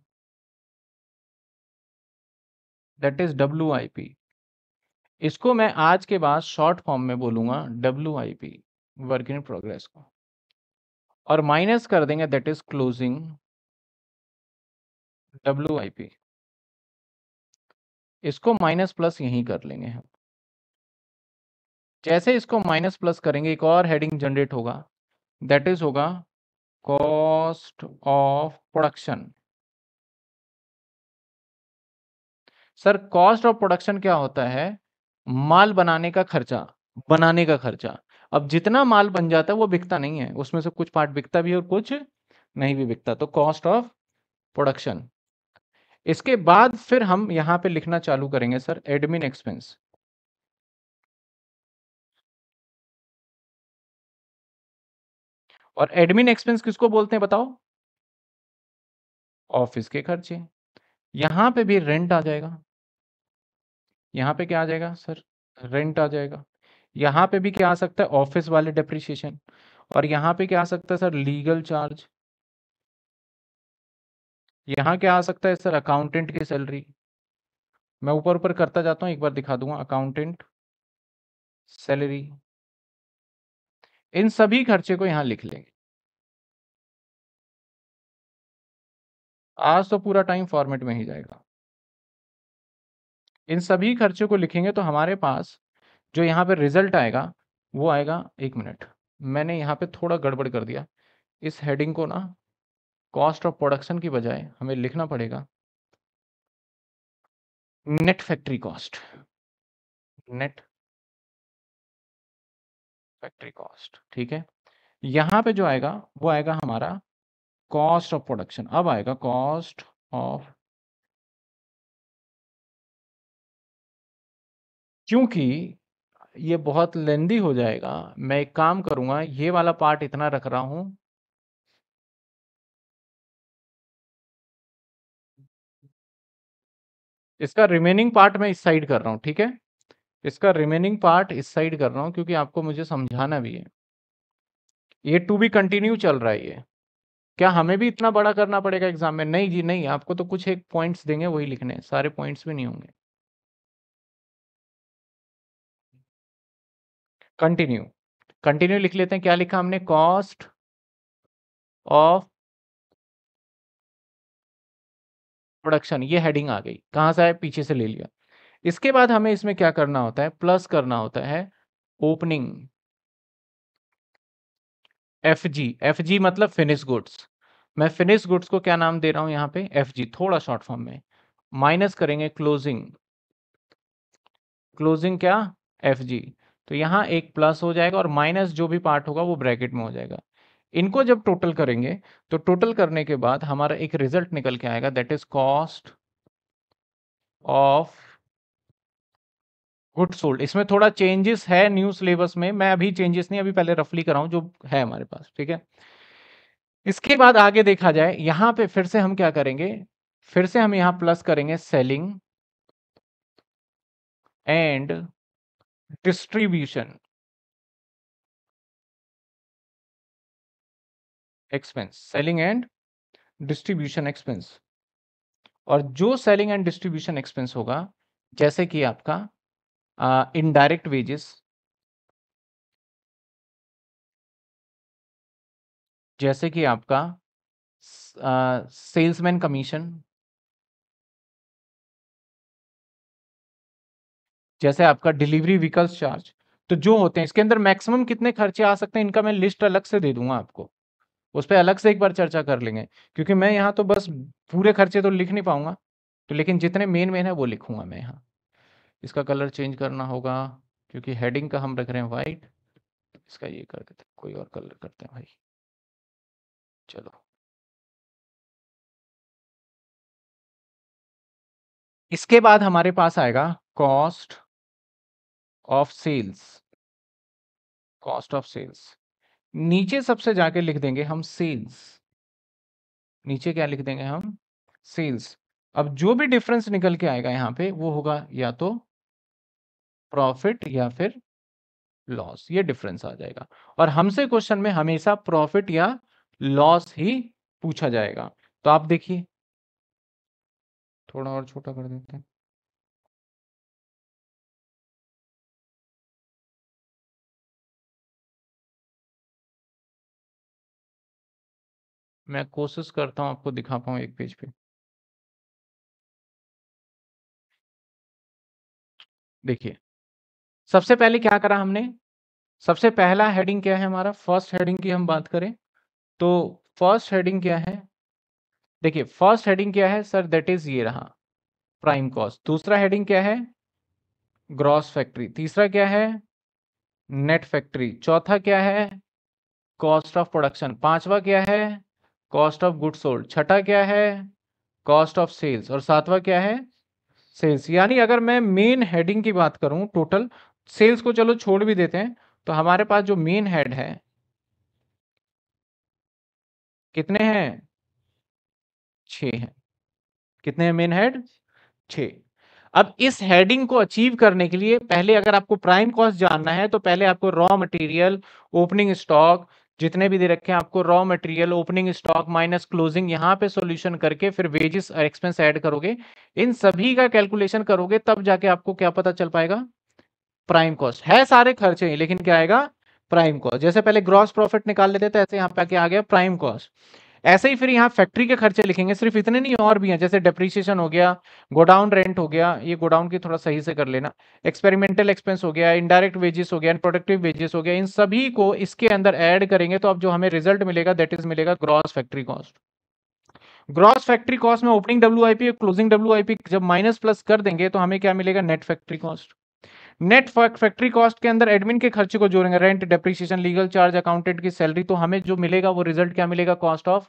that is W I P इसको मैं आज के बाद शॉर्ट फॉर्म में बोलूंगा W I P work in progress को और माइनस कर देंगे that is closing W I P इसको माइनस प्लस यहीं कर लेंगे हम जैसे इसको माइनस प्लस करेंगे एक और हेडिंग जनरेट होगा दैट इज होगा cost of production sir cost of production क्या होता है माल बनाने का खर्चा बनाने का खर्चा अब जितना माल बन जाता है वो बिकता नहीं है उसमें से कुछ पार्ट बिकता भी और कुछ नहीं भी बिकता तो कॉस्ट ऑफ प्रोडक्शन इसके बाद फिर हम यहां पे लिखना चालू करेंगे सर एडमिन एक्सपेंस और एडमिन एक्सपेंस किसको बोलते हैं बताओ ऑफिस के खर्चे यहां पे भी रेंट आ जाएगा यहां पे क्या आ जाएगा सर रेंट आ जाएगा यहां पे भी क्या आ सकता है ऑफिस वाले डेप्रीशिएशन और यहां पे क्या आ सकता है सर लीगल चार्ज यहाँ क्या आ सकता है सर अकाउंटेंट की सैलरी मैं ऊपर ऊपर करता जाता हूँ एक बार दिखा दूंगा अकाउंटेंट सैलरी इन सभी खर्चे को यहाँ लिख लेंगे आज तो पूरा टाइम फॉर्मेट में ही जाएगा इन सभी खर्चे को लिखेंगे तो हमारे पास जो यहाँ पे रिजल्ट आएगा वो आएगा एक मिनट मैंने यहाँ पे थोड़ा गड़बड़ कर दिया इस हेडिंग को ना कॉस्ट ऑफ प्रोडक्शन की बजाय हमें लिखना पड़ेगा net factory cost net factory cost ठीक है यहां पे जो आएगा वो आएगा हमारा कॉस्ट ऑफ प्रोडक्शन अब आएगा कॉस्ट ऑफ क्योंकि ये बहुत लेंदी हो जाएगा मैं एक काम करूंगा ये वाला पार्ट इतना रख रहा हूं इसका रिमेनिंग पार्ट मैं इस साइड कर रहा हूँ ठीक है इसका रिमेनिंग पार्ट इस साइड कर रहा हूँ क्योंकि आपको मुझे समझाना भी है ये टू भी कंटिन्यू चल रहा है ये क्या हमें भी इतना बड़ा करना पड़ेगा एग्जाम में नहीं जी नहीं आपको तो कुछ एक पॉइंट्स देंगे वही लिखने सारे पॉइंट्स भी नहीं होंगे कंटिन्यू कंटिन्यू लिख लेते हैं क्या लिखा हमने कॉस्ट ऑफ प्रोडक्शन ये हेडिंग आ गई कहाँ से आए पीछे से ले लिया इसके बाद हमें इसमें क्या करना होता है प्लस करना होता है opening F G F G मतलब फिनिश गुड्स मैं फिनिश गुड्स को क्या नाम दे रहा हूँ यहाँ पे एफ जी थोड़ा शॉर्ट फॉर्म में माइनस करेंगे क्लोजिंग क्लोजिंग क्या एफ जी तो यहाँ एक प्लस हो जाएगा और माइनस जो भी पार्ट होगा वो ब्रैकेट में हो जाएगा इनको जब टोटल करेंगे तो टोटल करने के बाद हमारा एक रिजल्ट निकल के आएगा that is cost of good sold इसमें थोड़ा चेंजेस है न्यू सिलेबस में मैं अभी चेंजेस नहीं अभी पहले रफली कराऊं जो है हमारे पास ठीक है इसके बाद आगे देखा जाए यहां पे फिर से हम क्या करेंगे फिर से हम यहां प्लस करेंगे selling and distribution expense selling and distribution expense और जो सेलिंग एंड डिस्ट्रीब्यूशन एक्सपेंस होगा जैसे कि आपका इनडायरेक्ट वेजेस जैसे कि आपका सेल्समैन कमीशन जैसे आपका डिलीवरी व्हीकल्स चार्ज तो जो होते हैं इसके अंदर मैक्सिमम कितने खर्चे आ सकते हैं इनका मैं लिस्ट अलग से दे दूंगा आपको उस पर अलग से एक बार चर्चा कर लेंगे क्योंकि मैं यहाँ तो बस पूरे खर्चे तो लिख नहीं पाऊंगा तो लेकिन जितने मेन मेन है वो लिखूंगा मैं यहाँ इसका कलर चेंज करना होगा क्योंकि हेडिंग का हम रख रहे हैं वाइट तो इसका ये कर देते कोई और कलर करते हैं भाई चलो इसके बाद हमारे पास आएगा cost of sales cost of sales नीचे सबसे जाके लिख देंगे हम सेल्स नीचे क्या लिख देंगे हम सेल्स अब जो भी डिफरेंस निकल के आएगा यहाँ पे वो होगा या तो प्रॉफिट या फिर लॉस ये डिफरेंस आ जाएगा और हमसे क्वेश्चन में हमेशा प्रॉफिट या लॉस ही पूछा जाएगा तो आप देखिए थोड़ा और छोटा कर देते हैं मैं कोशिश करता हूं आपको दिखा पाऊ एक पेज पे देखिए सबसे पहले क्या करा हमने सबसे पहला हेडिंग क्या है हमारा फर्स्ट हेडिंग की हम बात करें तो फर्स्ट हेडिंग क्या है देखिए फर्स्ट हेडिंग क्या है सर दैट इज ये रहा प्राइम कॉस्ट दूसरा हेडिंग क्या है ग्रॉस फैक्ट्री तीसरा क्या है नेट फैक्ट्री चौथा क्या है कॉस्ट ऑफ प्रोडक्शन पांचवा क्या है कॉस्ट ऑफ गुड सोल्ड छठा क्या है कॉस्ट ऑफ सेल्स और सातवां क्या है सेल्स यानी अगर मैं मेन हेडिंग की बात करूं टोटल सेल्स को चलो छोड़ भी देते हैं तो हमारे पास जो मेन हेड है कितने हैं छ हैं कितने हैं मेन हेड छ अब इस हेडिंग को अचीव करने के लिए पहले अगर आपको प्राइम कॉस्ट जानना है तो पहले आपको रॉ मटेरियल ओपनिंग स्टॉक जितने भी दे रखे हैं आपको raw material opening stock minus closing यहाँ पे सॉल्यूशन करके फिर वेजेस और एक्सपेंस ऐड करोगे इन सभी का कैलकुलेशन करोगे तब जाके आपको क्या पता चल पाएगा प्राइम कॉस्ट है सारे खर्चे लेकिन क्या आएगा प्राइम कॉस्ट जैसे पहले ग्रॉस प्रॉफिट निकाल लेते थे ऐसे यहाँ पे आके आ गया प्राइम कॉस्ट ऐसे ही फिर यहाँ फैक्ट्री के खर्चे लिखेंगे सिर्फ इतने नहीं और भी हैं जैसे डेप्रिसिएशन हो गया गोडाउन रेंट हो गया ये गोडाउन की थोड़ा सही से कर लेना एक्सपेरिमेंटल एक्सपेंस हो गया इनडायरेक्ट वेजेस हो गया प्रोडक्टिव वेजेस हो गया इन सभी को इसके अंदर ऐड करेंगे तो अब जो हमें रिजल्ट मिलेगा दैट इज मिलेगा gross factory cost gross factory cost में opening W I P closing W I P जब माइनस प्लस कर देंगे तो हमें क्या मिलेगा net factory cost net factory cost के अंदर एडमिन के खर्चे को जोड़ेंगे rent depreciation legal charge accountant की सैलरी तो हमें जो मिलेगा वो रिजल्ट क्या मिलेगा cost of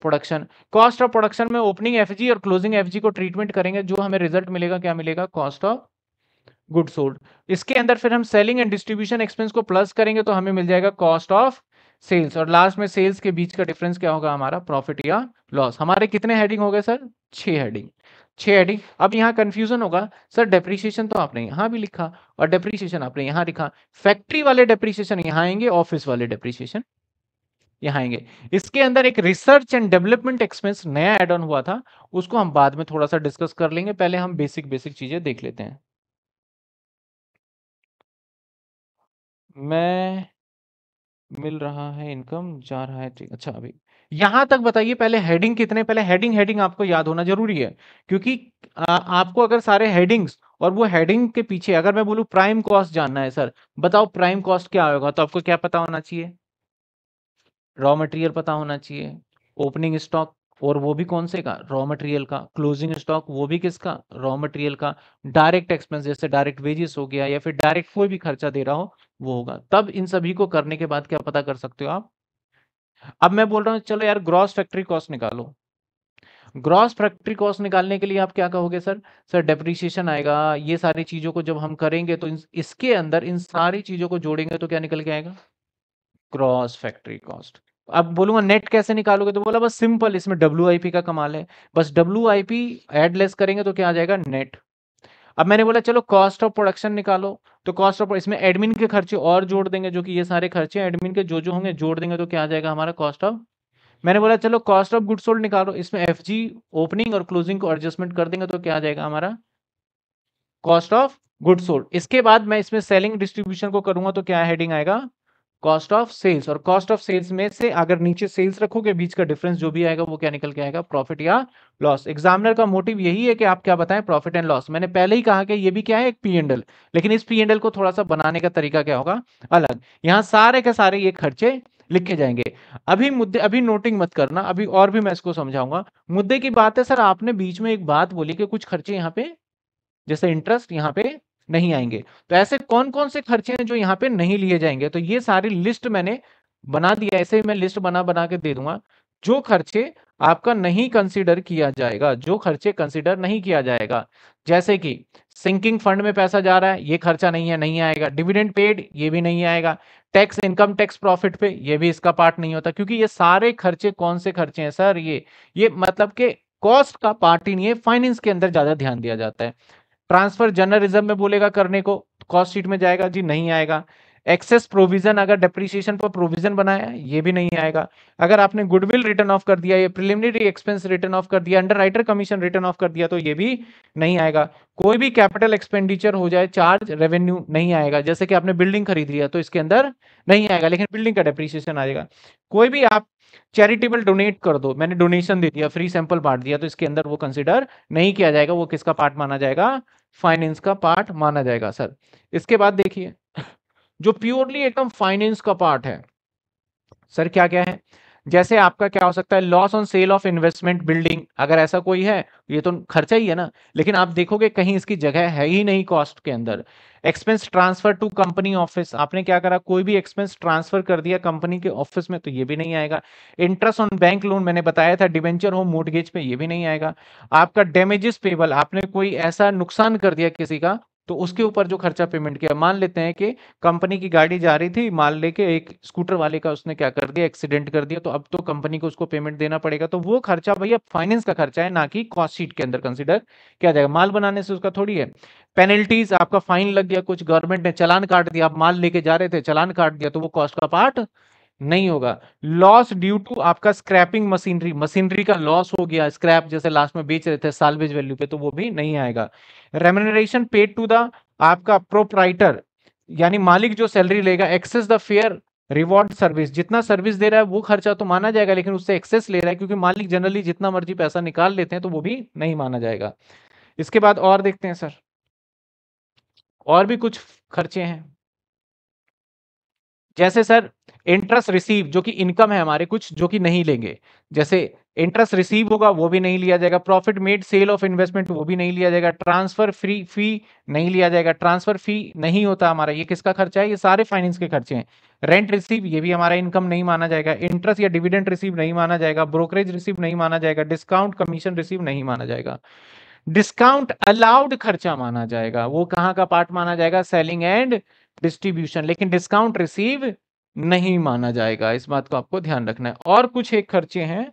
production cost of production में ओपनिंग एफ और क्लोजिंग एफ को ट्रीटमेंट करेंगे जो हमें रिजल्ट मिलेगा क्या मिलेगा कॉस्ट ऑफ गुड सोल्ड इसके अंदर फिर हम सेलिंग एंड डिस्ट्रीब्यूशन एक्सपेंस को प्लस करेंगे तो हमें मिल जाएगा कॉस्ट ऑफ सेल्स और लास्ट में सेल्स के बीच का डिफरेंस क्या होगा हमारा प्रॉफिट या लॉस हमारे कितने हेडिंग हो गए सर छह हेडिंग छः हेडिंग अब यहाँ कन्फ्यूजन होगा सर डेप्रीसिएशन तो आपने यहाँ भी लिखा और डेप्रीसिएशन आपने यहाँ लिखा फैक्ट्री वाले डेप्रीसिएशन यहाँ आएंगे ऑफिस वाले डेप्रीसिएशन यहाँ आएंगे इसके अंदर एक रिसर्च एंड डेवलपमेंट एक्सपेंस नया एड ऑन हुआ था उसको हम बाद में थोड़ा सा डिस्कस कर लेंगे पहले हम बेसिक बेसिक चीजें देख लेते हैं मैं मिल रहा है इनकम जा रहा है ठीक अच्छा अभी यहां तक बताइए पहले हेडिंग कितने पहले हेडिंग हेडिंग आपको याद होना जरूरी है क्योंकि आपको अगर सारे हेडिंग्स और वो हेडिंग के पीछे अगर मैं बोलू प्राइम कॉस्ट जानना है सर बताओ प्राइम कॉस्ट क्या होगा तो आपको क्या पता होना चाहिए रॉ मटेरियल पता होना चाहिए ओपनिंग स्टॉक और वो भी कौन से का रॉ मटेरियल का क्लोजिंग स्टॉक वो भी किसका रॉ मटेरियल का डायरेक्ट एक्सपेंस जैसे डायरेक्ट वेजेस हो गया या फिर डायरेक्ट कोई भी खर्चा दे रहा हो वो होगा तब इन सभी को करने के बाद क्या पता कर सकते हो आप अब मैं बोल रहा हूँ चलो यार ग्रॉस फैक्ट्री कॉस्ट निकालो ग्रॉस फैक्ट्री कॉस्ट निकालने के लिए आप क्या कहोगे सर सर डेप्रिसिएशन आएगा ये सारी चीज़ों को जब हम करेंगे तो इसके अंदर इन सारी चीज़ों को जोड़ेंगे तो क्या निकल के आएगा ग्रॉस फैक्ट्री कॉस्ट अब बोलूंगा नेट कैसे निकालोगे तो बोला बस सिंपल इसमें डब्ल्यू का कमाल है बस W I P add less करेंगे तो क्या आ जाएगा नेट अब मैंने बोला चलो कॉस्ट ऑफ प्रोडक्शन निकालो तो कॉस्ट ऑफ इसमें एडमिन के खर्चे और जोड़ देंगे जो कि ये सारे खर्चे एडमिन के जो जो होंगे जोड़ देंगे तो क्या आ जाएगा हमारा कॉस्ट ऑफ मैंने बोला चलो कॉस्ट ऑफ गुड सोल्ड निकालो इसमें एफ ओपनिंग और क्लोजिंग को एडजस्टमेंट कर देंगे तो क्या आ जाएगा हमारा कॉस्ट ऑफ गुड सोल्ड इसके बाद मैं इसमें सेलिंग डिस्ट्रीब्यूशन को करूंगा तो क्या हेडिंग आएगा कॉस्ट ऑफ सेल्स और कॉस्ट ऑफ सेल्स में से अगर नीचे सेल्स रखोगे बीच का डिफरेंस जो भी आएगा वो क्या निकल के आएगा प्रॉफिट या लॉस एग्जामिनर का मोटिव यही है कि आप क्या बताएं प्रॉफिट एंड लॉस मैंने पहले ही कहा कि ये भी क्या है एक पी एंडल लेकिन इस पी एंडल को थोड़ा सा बनाने का तरीका क्या होगा अलग यहाँ सारे के सारे ये खर्चे लिखे जाएंगे अभी मुद्दे अभी नोटिंग मत करना अभी और भी मैं इसको समझाऊंगा मुद्दे की बात है सर आपने बीच में एक बात बोली कि कुछ खर्चे यहाँ पे जैसे इंटरेस्ट यहाँ पे नहीं आएंगे तो ऐसे कौन कौन से खर्चे हैं जो यहाँ पे नहीं लिए जाएंगे तो ये सारी लिस्ट मैंने बना दिया ऐसे ही मैं लिस्ट बना बना के दे दूंगा जो खर्चे आपका नहीं कंसिडर किया जाएगा जो खर्चे कंसिडर नहीं किया जाएगा जैसे कि सिंकिंग फंड में पैसा जा रहा है ये खर्चा नहीं है नहीं आएगा डिविडेंड पेड ये भी नहीं आएगा टैक्स इनकम टैक्स प्रॉफिट पे ये भी इसका पार्ट नहीं होता क्योंकि ये सारे खर्चे कौन से खर्चे हैं सर ये ये मतलब के कॉस्ट का पार्ट ही नहीं है फाइनेंस के अंदर ज्यादा ध्यान दिया जाता है ट्रांसफर रिजर्व में बोलेगा करने को कॉस्ट तो शीट में जाएगा जी नहीं आएगा एक्सेस प्रोविजन अगर डेप्रिसिएशन पर प्रोविजन बनाया ये भी नहीं आएगा अगर आपने गुडविल रिटर्न ऑफ कर दिया ये प्रिलिमिनरी एक्सपेंस रिटर्न ऑफ कर दिया underwriter commission written off कर दिया तो ये भी नहीं आएगा कोई भी कैपिटल एक्सपेंडिचर हो जाए चार्ज रेवेन्यू नहीं आएगा जैसे कि आपने बिल्डिंग खरीद लिया तो इसके अंदर नहीं आएगा लेकिन बिल्डिंग का डेप्रिसिएशन आएगा कोई भी आप चैरिटेबल डोनेट कर दो मैंने डोनेशन दे दिया फ्री सैंपल बांट दिया तो इसके अंदर वो कंसिडर नहीं किया जाएगा वो किसका पार्ट माना जाएगा फाइनेंस का पार्ट माना जाएगा सर इसके बाद देखिए जो प्योरली एकदम फाइनेंस का पार्ट है सर क्या क्या है जैसे आपका क्या हो सकता है loss on sale of investment building अगर ऐसा कोई है ये तो खर्चा ही है ना लेकिन आप देखोगे कहीं इसकी जगह है ही नहीं कॉस्ट के अंदर expense transfer to company office आपने क्या करा कोई भी एक्सपेंस ट्रांसफर कर दिया कंपनी के ऑफिस में तो ये भी नहीं आएगा इंटरेस्ट ऑन बैंक लोन मैंने बताया था डिवेंचर हो मोटगेज पे ये भी नहीं आएगा आपका डैमेजेस पेबल आपने कोई ऐसा नुकसान कर दिया किसी का तो उसके ऊपर जो खर्चा पेमेंट किया मान लेते हैं कि कंपनी की गाड़ी जा रही थी माल लेके एक स्कूटर वाले का उसने क्या कर दिया एक्सीडेंट कर दिया तो अब तो कंपनी को उसको पेमेंट देना पड़ेगा तो वो खर्चा भैया फाइनेंस का खर्चा है ना कि कॉस्ट शीट के अंदर कंसिडर किया जाएगा माल बनाने से उसका थोड़ी है पेनल्टीज आपका फाइन लग गया कुछ गवर्नमेंट ने चलान काट दिया आप माल लेके जा रहे थे चलान काट दिया तो वो कॉस्ट का पार्ट नहीं होगा लॉस ड्यू टू आपका स्क्रैपिंग मशीनरी मशीनरी का लॉस हो गया स्क्रैप जैसे लास्ट में बेच रहे थे सालवेज वैल्यू पे तो वो भी नहीं आएगा रेमोनरेशन पेड टू द आपका प्रोपराइटर यानी मालिक जो सैलरी लेगा excess the fair reward service जितना सर्विस दे रहा है वो खर्चा तो माना जाएगा लेकिन उससे एक्सेस ले रहा है क्योंकि मालिक जनरली जितना मर्जी पैसा निकाल लेते हैं तो वो भी नहीं माना जाएगा इसके बाद और देखते हैं सर और भी कुछ खर्चे हैं जैसे सर इंटरेस्ट रिसीव जो कि इनकम है हमारे कुछ जो कि नहीं लेंगे जैसे इंटरेस्ट रिसीव होगा वो भी नहीं लिया जाएगा profit made sale of investment वो भी नहीं लिया जाएगा ट्रांसफर फ्री फी नहीं लिया जाएगा ट्रांसफर फी नहीं होता हमारा ये किसका खर्चा है ये सारे फाइनेंस के खर्चे हैं रेंट रिसीव ये भी हमारा इनकम नहीं माना जाएगा इंटरेस्ट या डिविडेंट रिसीव नहीं माना जाएगा ब्रोकरेज रिसीव नहीं माना जाएगा डिस्काउंट कमीशन रिसीव नहीं माना जाएगा डिस्काउंट अलाउड खर्चा माना जाएगा वो कहाँ का पार्ट माना जाएगा सेलिंग एंड डिस्ट्रीब्यूशन लेकिन डिस्काउंट रिसीव नहीं माना जाएगा इस बात को आपको ध्यान रखना है और कुछ एक खर्चे हैं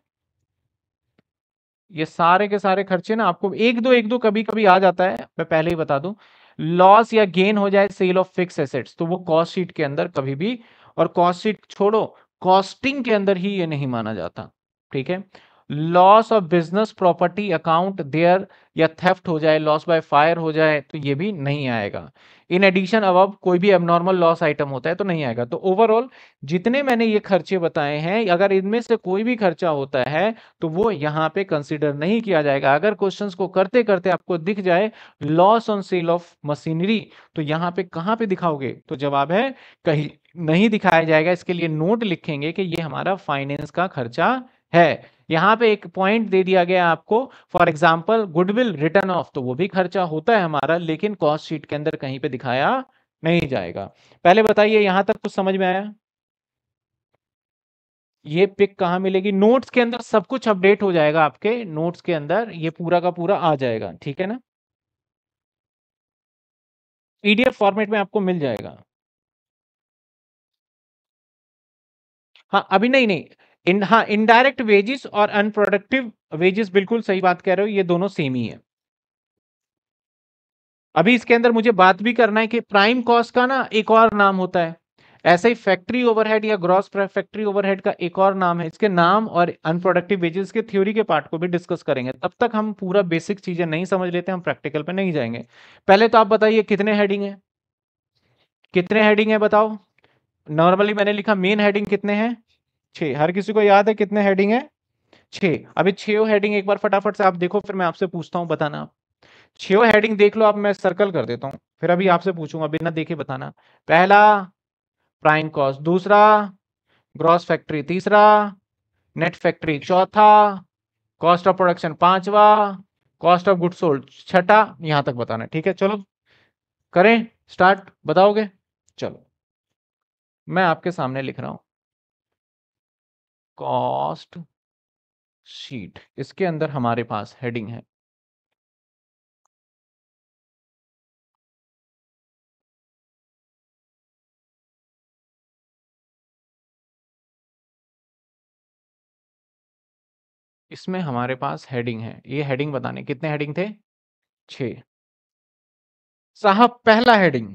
ये सारे के सारे खर्चे ना आपको एक दो एक दो कभी कभी आ जाता है मैं पहले ही बता दूं लॉस या गेन हो जाए सेल ऑफ फिक्स एसेट्स तो वो कॉस्ट शीट के अंदर कभी भी और कॉस्ट शीट छोड़ो कॉस्टिंग के अंदर ही ये नहीं माना जाता ठीक है loss of business property account there या थेफ्ट हो जाए लॉस बाय फायर हो जाए तो ये भी नहीं आएगा इन एडिशन अब अब कोई भी एबनॉर्मल लॉस आइटम होता है तो नहीं आएगा तो ओवरऑल जितने मैंने ये खर्चे बताए हैं अगर इनमें से कोई भी खर्चा होता है तो वो यहाँ पे कंसिडर नहीं किया जाएगा अगर क्वेश्चन को करते करते आपको दिख जाए loss on sale of machinery तो यहाँ पे कहाँ पे दिखाओगे तो जवाब है कहीं नहीं दिखाया जाएगा इसके लिए नोट लिखेंगे कि ये हमारा फाइनेंस का खर्चा है यहाँ पे एक पॉइंट दे दिया गया आपको for example goodwill written off तो वो भी खर्चा होता है हमारा लेकिन कॉस्ट शीट के अंदर कहीं पे दिखाया नहीं जाएगा पहले बताइए यहां तक कुछ समझ में आया ये पिक कहा मिलेगी नोट्स के अंदर सब कुछ अपडेट हो जाएगा आपके नोट्स के अंदर ये पूरा का पूरा आ जाएगा ठीक है ना पीडीएफ फॉर्मेट में आपको मिल जाएगा हाँ अभी नहीं नहीं इन हाँ इनडायरेक्ट वेजेस और अनप्रोडक्टिव वेजेस बिल्कुल सही बात कह रहे हो ये दोनों सेम ही है अभी इसके अंदर मुझे बात भी करना है कि प्राइम कॉस्ट का ना एक और नाम होता है ऐसे ही फैक्ट्री ओवरहेड या ग्रॉस फैक्ट्री ओवरहेड का एक और नाम है इसके नाम और अनप्रोडक्टिव वेजेस के थ्योरी के पार्ट को भी डिस्कस करेंगे तब तक हम पूरा बेसिक चीजें नहीं समझ लेते हम प्रैक्टिकल पे नहीं जाएंगे पहले तो आप बताइए कितने हेडिंग है कितने हेडिंग है बताओ नॉर्मली मैंने लिखा मेन हेडिंग कितने हैं छः हर किसी को याद है कितने हेडिंग है छः अभी छो हेडिंग एक बार फटाफट से आप देखो फिर मैं आपसे पूछता हूँ बताना आप छो हेडिंग देख लो आप मैं सर्कल कर देता हूँ फिर अभी आपसे पूछूंगा बिना देखे बताना पहला प्राइम कॉस्ट दूसरा ग्रॉस फैक्ट्री तीसरा नेट फैक्ट्री चौथा कॉस्ट ऑफ प्रोडक्शन पांचवा कॉस्ट ऑफ गुड सोल्ड छठा यहां तक बताना ठीक है चलो करें स्टार्ट बताओगे चलो मैं आपके सामने लिख रहा हूं कॉस्ट शीट इसके अंदर हमारे पास हेडिंग है इसमें हमारे पास हेडिंग है ये हेडिंग बताने कितने हेडिंग थे छ साहब पहला heading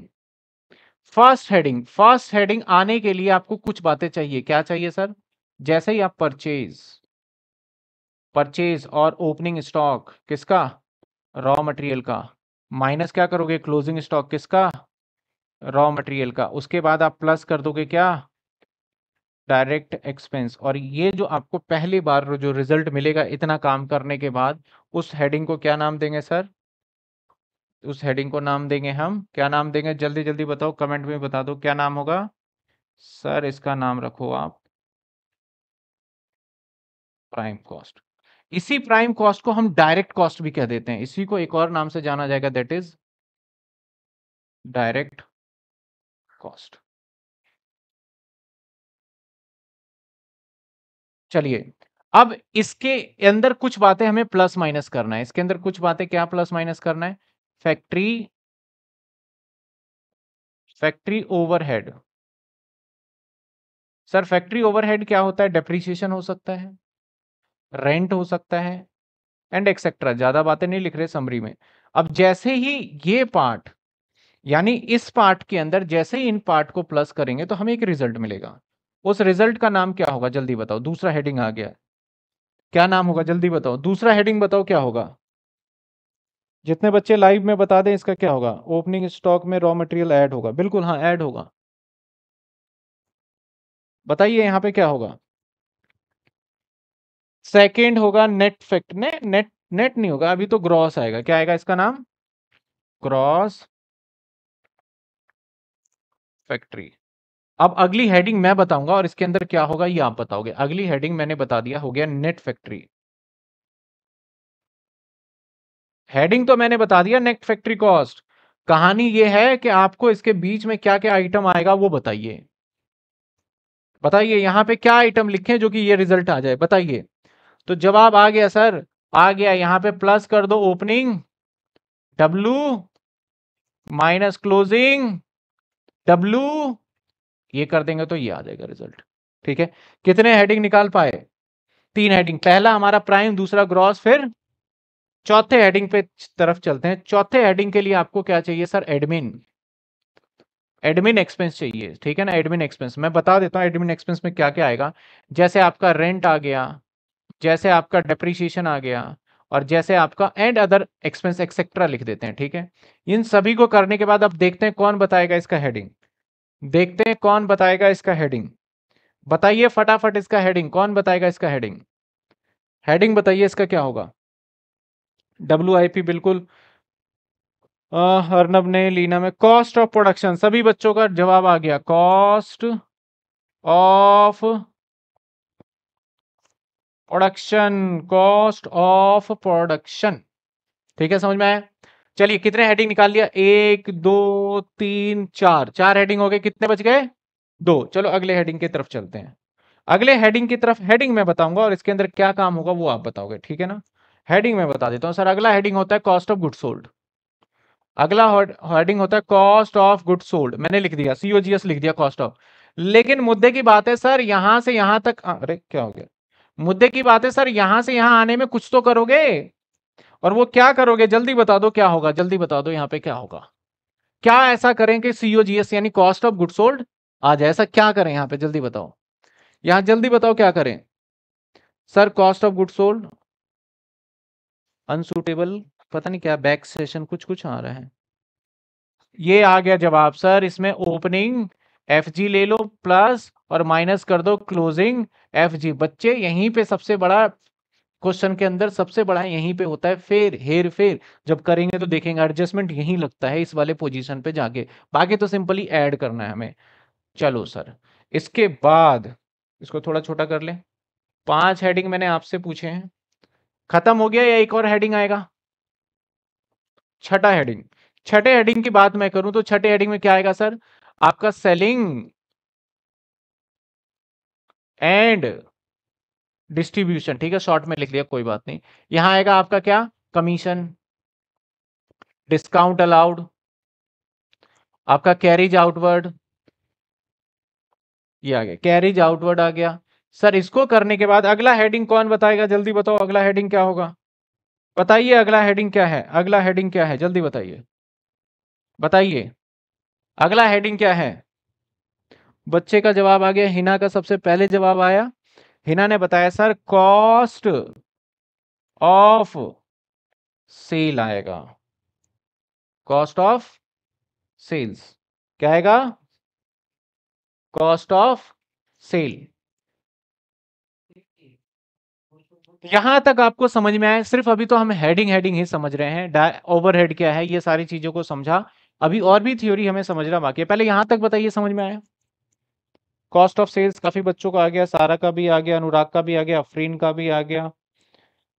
first heading first heading आने के लिए आपको कुछ बातें चाहिए क्या चाहिए सर जैसे ही आप परचेज परचेज और ओपनिंग स्टॉक किसका रॉ मटेरियल का माइनस क्या करोगे क्लोजिंग स्टॉक किसका रॉ मटेरियल का उसके बाद आप प्लस कर दोगे क्या डायरेक्ट एक्सपेंस और ये जो आपको पहली बार जो रिजल्ट मिलेगा इतना काम करने के बाद उस हेडिंग को क्या नाम देंगे सर उस हेडिंग को नाम देंगे हम क्या नाम देंगे जल्दी जल्दी बताओ कमेंट में बता दो क्या नाम होगा सर इसका नाम रखो आप प्राइम कॉस्ट इसी प्राइम कॉस्ट को हम डायरेक्ट कॉस्ट भी कह देते हैं इसी को एक और नाम से जाना जाएगा दैट इज डायरेक्ट कॉस्ट चलिए अब इसके अंदर कुछ बातें हमें प्लस माइनस करना है इसके अंदर कुछ बातें क्या प्लस माइनस करना है factory factory overhead sir factory overhead क्या होता है डेप्रिसिएशन हो सकता है रेंट हो सकता है एंड एक्सेट्रा ज्यादा बातें नहीं लिख रहे समरी में अब जैसे ही ये पार्ट यानी इस पार्ट के अंदर जैसे ही इन पार्ट को प्लस करेंगे तो हमें एक रिजल्ट मिलेगा उस रिजल्ट का नाम क्या होगा जल्दी बताओ दूसरा हेडिंग आ गया क्या नाम होगा जल्दी बताओ दूसरा हेडिंग बताओ क्या होगा जितने बच्चे लाइव में बता दें इसका क्या होगा ओपनिंग स्टॉक में रॉ मटेरियल ऐड होगा बिल्कुल हाँ ऐड होगा बताइए यहाँ पे क्या होगा सेकेंड होगा नेट फैक्ट ने नेट नेट नहीं होगा अभी तो ग्रॉस आएगा क्या आएगा इसका नाम ग्रॉस फैक्ट्री अब अगली हेडिंग मैं बताऊंगा और इसके अंदर क्या होगा ये आप बताओगे अगली हेडिंग मैंने बता दिया हो गया नेट फैक्ट्री हेडिंग तो मैंने बता दिया नेट फैक्ट्री कॉस्ट कहानी ये है कि आपको इसके बीच में क्या क्या आइटम आएगा वो बताइए बताइए यहां पे क्या आइटम लिखें जो कि ये रिजल्ट आ जाए बताइए तो जवाब आ गया सर आ गया यहाँ पे प्लस कर दो opening W minus closing W ये कर देंगे तो ये आ जाएगा रिजल्ट ठीक है कितने हेडिंग निकाल पाए तीन हेडिंग पहला हमारा प्राइम दूसरा ग्रॉस फिर चौथे हेडिंग पे तरफ चलते हैं चौथे हेडिंग के लिए आपको क्या चाहिए सर एडमिन एडमिन एक्सपेंस चाहिए ठीक है ना एडमिन एक्सपेंस मैं बता देता हूँ एडमिन एक्सपेंस में क्या क्या आएगा जैसे आपका रेंट आ गया जैसे आपका डेप्रीशिएशन आ गया और जैसे आपका एंड अदर एक्सपेंस एक्सेट्रा लिख देते हैं ठीक है इन सभी को करने के बाद अब देखते हैं कौन बताएगा इसका हेडिंग देखते हैं कौन बताएगा इसका हेडिंग बताइए फटाफट इसका हेडिंग कौन बताएगा इसका हेडिंग हेडिंग बताइए इसका क्या होगा डब्ल्यू आई पी बिल्कुल अर्नब ने लीना में कॉस्ट ऑफ प्रोडक्शन सभी बच्चों का जवाब आ गया cost of production cost of production ठीक है समझ में आया चलिए कितने हेडिंग निकाल लिया एक दो तीन चार चार हेडिंग हो गए कितने बच गए दो चलो अगले हेडिंग की तरफ चलते हैं अगले हेडिंग की तरफ हेडिंग में बताऊंगा और इसके अंदर क्या काम होगा वो आप बताओगे ठीक है ना हेडिंग में बता देता हूँ सर अगला हेडिंग होता है कॉस्ट ऑफ गुड सोल्ड अगला हेडिंग होता है कॉस्ट ऑफ गुड सोल्ड मैंने लिख दिया सीओजीएस लिख दिया कॉस्ट ऑफ लेकिन मुद्दे की बात है सर यहां से यहां तक अरे क्या हो गया मुद्दे की बात है सर यहां से यहां आने में कुछ तो करोगे और वो क्या करोगे जल्दी बता दो क्या होगा जल्दी बता दो यहाँ पे क्या होगा क्या ऐसा करें कि सीओजीएस यानी कॉस्ट ऑफ गुड सोल्ड आ जाए ऐसा क्या करें यहाँ पे जल्दी बताओ यहां जल्दी बताओ क्या करें sir cost of good sold unsuitable पता नहीं क्या बैक सेशन कुछ कुछ आ रहा है ये आ गया जवाब सर इसमें ओपनिंग एफ जी ले लो प्लस और माइनस कर दो क्लोजिंग एफ जी बच्चे यहीं पे सबसे बड़ा क्वेश्चन के अंदर सबसे बड़ा यहीं पे होता है फेर हेर फेर जब करेंगे तो देखेंगे एडजस्टमेंट यहीं लगता है इस वाले पोजीशन पे जाके बाकी तो सिंपली ऐड करना है हमें चलो सर इसके बाद इसको थोड़ा छोटा कर ले पांच हेडिंग मैंने आपसे पूछे हैं खत्म हो गया या एक और हेडिंग आएगा छठा हेडिंग छठे हेडिंग की बात मैं करूं तो छठे हेडिंग में क्या आएगा सर आपका सेलिंग एंड डिस्ट्रीब्यूशन ठीक है शॉर्ट में लिख लिया कोई बात नहीं यहां आएगा आपका क्या कमीशन डिस्काउंट अलाउड आपका कैरिज आउटवर्ड ये आ गया कैरिज आउटवर्ड आ गया सर इसको करने के बाद अगला हेडिंग कौन बताएगा जल्दी बताओ अगला हेडिंग क्या होगा बताइए अगला हेडिंग क्या है अगला हेडिंग क्या है जल्दी बताइए बताइए अगला हेडिंग क्या है बच्चे का जवाब आ गया हिना का सबसे पहले जवाब आया हिना ने बताया सर कॉस्ट ऑफ सेल आएगा कॉस्ट ऑफ सेल्स क्या आएगा कॉस्ट ऑफ सेल यहां तक आपको समझ में आया सिर्फ अभी तो हम हेडिंग हेडिंग ही समझ रहे हैं ओवरहेड क्या है ये सारी चीजों को समझा अभी और भी थ्योरी हमें समझना बाकी है पहले यहां तक बताइए समझ में आया कॉस्ट ऑफ सेल्स काफी बच्चों का आ गया सारा का भी आ गया अनुराग का भी आ गया अफरीन का भी आ गया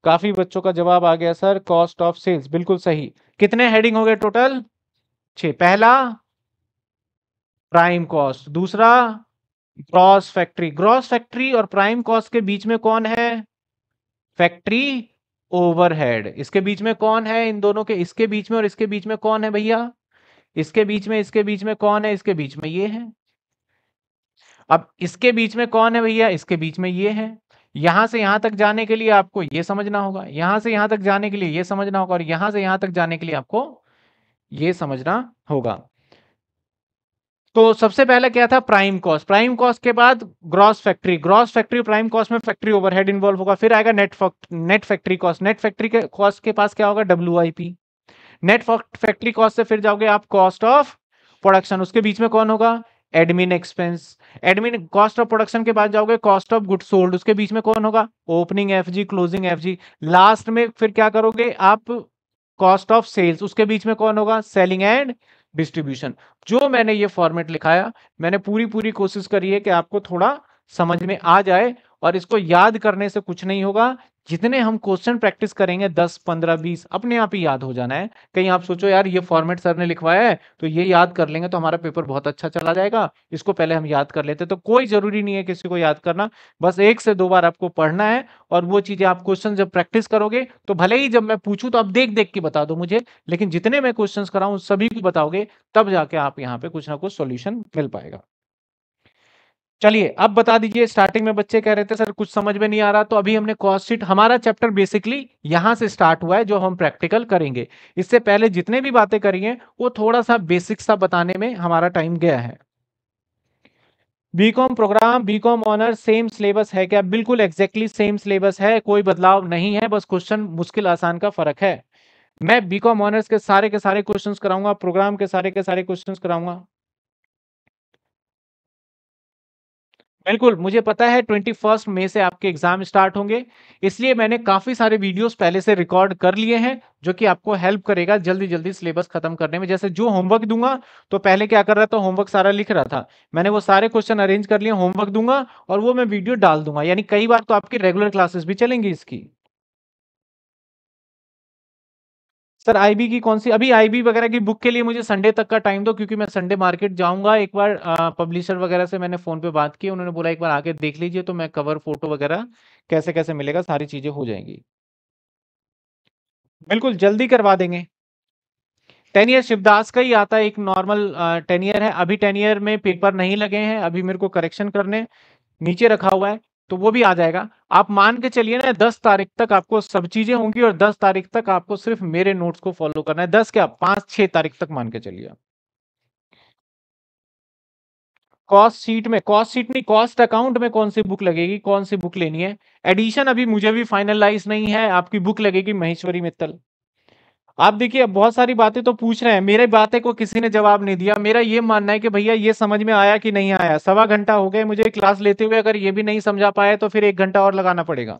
काफी बच्चों का जवाब आ गया सर कॉस्ट ऑफ सेल्स बिल्कुल सही कितने हेडिंग हो गए टोटल छ पहला प्राइम कॉस्ट दूसरा ग्रॉस फैक्ट्री ग्रॉस फैक्ट्री और प्राइम कॉस्ट के बीच में कौन है फैक्ट्री ओवरहेड इसके बीच में कौन है इन दोनों के इसके बीच में और इसके बीच में कौन है भैया इसके बीच में इसके बीच में कौन है इसके बीच में ये है अब इसके बीच में कौन है भैया इसके बीच में ये है यहां से यहां तक जाने के लिए आपको ये समझना होगा यहां से यहां तक जाने के लिए ये समझना होगा और यहां से यहां तक जाने के लिए आपको ये समझना होगा तो सबसे पहले क्या था प्राइम कॉस्ट प्राइम कॉस्ट के बाद gross factory gross factory prime cost में फैक्ट्री ओवरहेड इन्वॉल्व होगा फिर आएगा net net factory cost net factory के कॉस्ट के पास क्या होगा डब्ल्यू नेट फैक्ट्री कॉस्ट से फिर जाओगे आप कॉस्ट ऑफ प्रोडक्शन उसके बीच में कौन होगा admin expense admin cost of production के बाद जाओगे कॉस्ट ऑफ गुड सोल्ड उसके बीच में कौन होगा opening F G closing F G last में फिर क्या करोगे आप कॉस्ट ऑफ सेल्स उसके बीच में कौन होगा सेलिंग एंड डिस्ट्रीब्यूशन जो मैंने ये फॉर्मेट लिखाया मैंने पूरी पूरी कोशिश करी है कि आपको थोड़ा समझ में आ जाए और इसको याद करने से कुछ नहीं होगा जितने हम क्वेश्चन प्रैक्टिस करेंगे दस पंद्रह बीस अपने आप ही याद हो जाना है कहीं आप सोचो यार ये फॉर्मेट सर ने लिखवाया है तो ये याद कर लेंगे तो हमारा पेपर बहुत अच्छा चला जाएगा इसको पहले हम याद कर लेते तो कोई जरूरी नहीं है किसी को याद करना बस एक से दो बार आपको पढ़ना है और वो चीजें आप क्वेश्चन जब प्रैक्टिस करोगे तो भले ही जब मैं पूछूं तो आप देख देख के बता दो मुझे लेकिन जितने मैं क्वेश्चन कराऊ सभी को बताओगे तब जाके आप यहाँ पे कुछ ना कुछ सोल्यूशन मिल पाएगा चलिए अब बता दीजिए स्टार्टिंग में बच्चे कह रहे थे सर कुछ समझ में नहीं आ रहा तो अभी हमने कॉस्टशीट हमारा चैप्टर बेसिकली यहां से स्टार्ट हुआ है जो हम प्रैक्टिकल करेंगे इससे पहले जितने भी बातें करी हैं वो थोड़ा सा बेसिक सा बताने में हमारा टाइम गया है BCom programme BCom honour same syllabus है क्या बिल्कुल एग्जैक्टली सेम सिलेबस है कोई बदलाव नहीं है बस क्वेश्चन मुश्किल आसान का फर्क है मैं बीकॉम ऑनर्स के सारे के सारे क्वेश्चंस कराऊंगा प्रोग्राम के सारे के सारे क्वेश्चंस कराऊंगा बिल्कुल मुझे पता है ट्वेंटी फर्स्ट मई से आपके एग्जाम स्टार्ट होंगे इसलिए मैंने काफी सारे वीडियोस पहले से रिकॉर्ड कर लिए हैं जो कि आपको हेल्प करेगा जल्दी जल्दी सिलेबस खत्म करने में जैसे जो होमवर्क दूंगा तो पहले क्या कर रहा था होमवर्क सारा लिख रहा था मैंने वो सारे क्वेश्चन अरेंज कर लिए होमवर्क दूंगा और वो मैं वीडियो डाल दूंगा यानी कई बार तो आपकी रेगुलर क्लासेस भी चलेंगी इसकी सर आईबी की कौन सी अभी आईबी वगैरह की बुक के लिए मुझे संडे तक का टाइम दो क्योंकि मैं संडे मार्केट जाऊंगा एक बार पब्लिशर वगैरह से मैंने फोन पे बात की उन्होंने बोला एक बार आके देख लीजिए तो मैं कवर फोटो वगैरह कैसे कैसे मिलेगा सारी चीजें हो जाएंगी बिल्कुल जल्दी करवा देंगे टेन ईयर शिवदास का ही आता है एक नॉर्मल टेन ईयर है अभी टेन ईयर में पेपर नहीं लगे हैं अभी मेरे को करेक्शन करने नीचे रखा हुआ है तो वो भी आ जाएगा आप मान के चलिए ना दस तारीख तक आपको सब चीजें होंगी और दस तारीख तक आपको सिर्फ मेरे नोट्स को फॉलो करना है दस क्या पांच छह तारीख तक मान के चलिए आप कॉस्ट सीट में कॉस्ट सीट नहीं कॉस्ट अकाउंट में कौन सी बुक लगेगी कौन सी बुक लेनी है एडिशन अभी मुझे भी फाइनलाइज नहीं है आपकी बुक लगेगी महेश्वरी मित्तल आप देखिए अब बहुत सारी बातें तो पूछ रहे हैं मेरे बातें को किसी ने जवाब नहीं दिया मेरा ये मानना है कि भैया ये समझ में आया कि नहीं आया सवा घंटा हो गया मुझे क्लास लेते हुए अगर ये भी नहीं समझा पाया तो फिर एक घंटा और लगाना पड़ेगा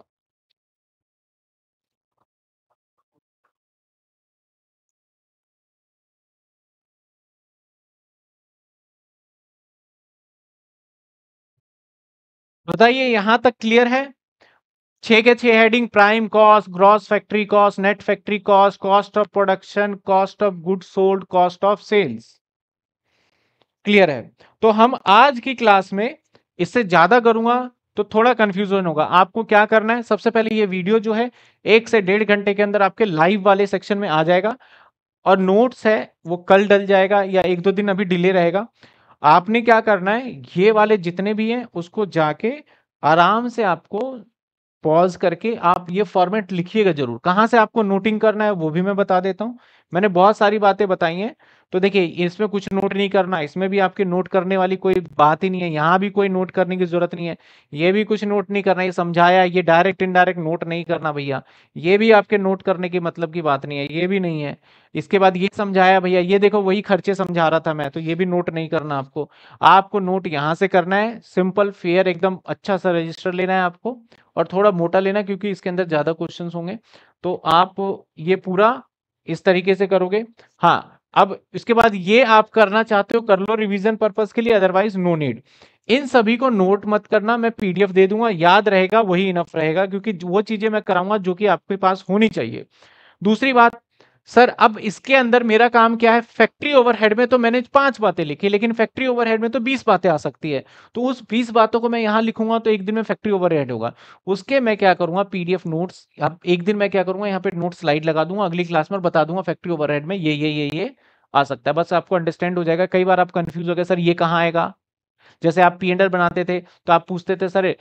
बताइए यहां तक क्लियर है छः के छः heading prime cost gross factory cost net factory cost cost of production cost of good sold cost of sales clear है तो हम आज की क्लास में इससे ज़्यादा करूंगा तो थोड़ा कन्फ्यूजन होगा आपको क्या करना है सबसे पहले ये वीडियो जो है एक से डेढ़ घंटे के अंदर आपके लाइव वाले सेक्शन में आ जाएगा और नोट्स है वो कल डल जाएगा या एक दो दिन अभी डिले रहेगा आपने क्या करना है ये वाले जितने भी हैं उसको जाके आराम से आपको पॉज करके आप ये फॉर्मेट लिखिएगा जरूर कहाँ से आपको नोटिंग करना है वो भी मैं बता देता हूँ मैंने बहुत सारी बातें बताई हैं तो देखिए इसमें कुछ नोट नहीं करना इसमें भी आपके नोट करने वाली कोई बात ही नहीं है यहाँ भी कोई नोट करने की जरूरत नहीं है ये भी कुछ नोट नहीं करना ये समझाया ये डायरेक्ट इनडायरेक्ट नोट नहीं करना भैया ये भी आपके नोट करने के मतलब की बात नहीं है ये भी नहीं है इसके बाद ये समझाया भैया ये देखो वही खर्चे समझा रहा था मैं तो ये भी नोट नहीं करना आपको आपको नोट यहाँ से करना है सिंपल फेयर एकदम अच्छा सा रजिस्टर लेना है आपको और थोड़ा मोटा लेना क्योंकि इसके अंदर ज़्यादा क्वेश्चन होंगे तो आप ये पूरा इस तरीके से करोगे हाँ अब इसके बाद ये आप करना चाहते हो कर लो रिविजन पर्पज के लिए अदरवाइज नो नीड इन सभी को नोट मत करना मैं पीडीएफ दे दूंगा याद रहेगा वही इनफ रहेगा क्योंकि वो चीजें मैं कराऊंगा जो कि आपके पास होनी चाहिए दूसरी बात सर अब इसके अंदर मेरा काम क्या है फैक्ट्री ओवरहेड में तो मैंने पांच बातें लिखी लेकिन फैक्ट्री ओवरहेड में तो बीस बातें आ सकती है तो उस बीस बातों को मैं यहाँ लिखूंगा तो एक दिन में फैक्ट्री ओवरहेड होगा उसके मैं क्या करूंगा पीडीएफ नोट्स अब एक दिन मैं क्या करूंगा यहाँ पे नोट स्लाइड लगा दूंगा अगली क्लास में बता दूंगा फैक्ट्री ओवरहेड में ये ये ये ये आ सकता है बस आपको अंडरस्टैंड हो जाएगा कई बार आप कंफ्यूज हो गए सर ये कहाँ आएगा जैसे आप पी एंडल बनाते थे तो आप पूछते थे सर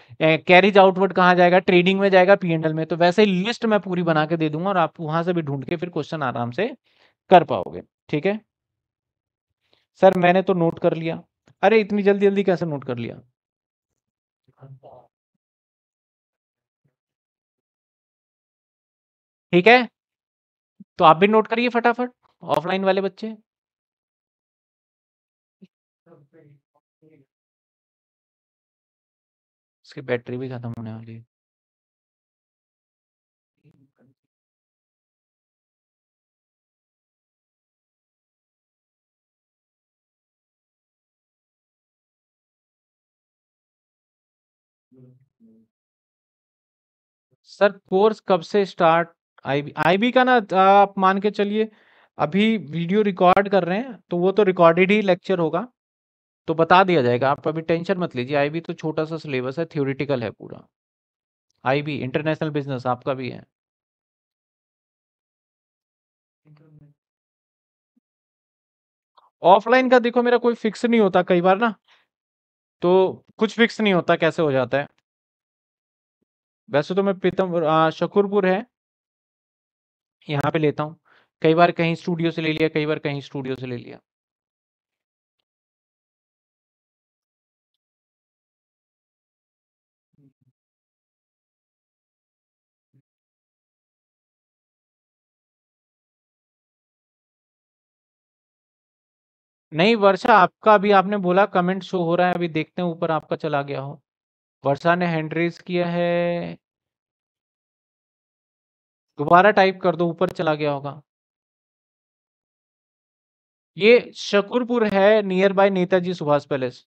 कैरिज आउटवर्ड कहाँ जाएगा ट्रेडिंग में जाएगा पी एंडल में तो वैसे लिस्ट मैं पूरी बना के दे दूंगा और आप वहां से भी ढूंढ के फिर क्वेश्चन आराम से कर पाओगे ठीक है सर मैंने तो नोट कर लिया अरे इतनी जल्दी जल्दी कैसे नोट कर लिया ठीक है तो आप भी नोट करिए फटाफट ऑफलाइन वाले बच्चे इसकी बैटरी भी खत्म होने वाली है सर कोर्स कब से स्टार्ट आईबी आईबी का ना आप मान के चलिए अभी वीडियो रिकॉर्ड कर रहे हैं तो वो तो रिकॉर्डेड ही लेक्चर होगा तो बता दिया जाएगा आप अभी टेंशन मत लीजिए आईबी तो छोटा सा सिलेबस है थ्योरिटिकल है पूरा आईबी इंटरनेशनल बिजनेस आपका भी है ऑफलाइन का देखो मेरा कोई फिक्स नहीं होता कई बार ना तो कुछ फिक्स नहीं होता कैसे हो जाता है वैसे तो मैं प्रीतम शकुरपुर है यहाँ पे लेता हूँ कई बार कहीं स्टूडियो से ले लिया कई बार कहीं स्टूडियो से ले लिया नहीं वर्षा आपका अभी आपने बोला कमेंट शो हो रहा है अभी देखते हैं ऊपर आपका चला गया हो वर्षा ने हैंड रेज किया है दोबारा टाइप कर दो ऊपर चला गया होगा ये शकुरपुर है nearby Netaji Subhash palace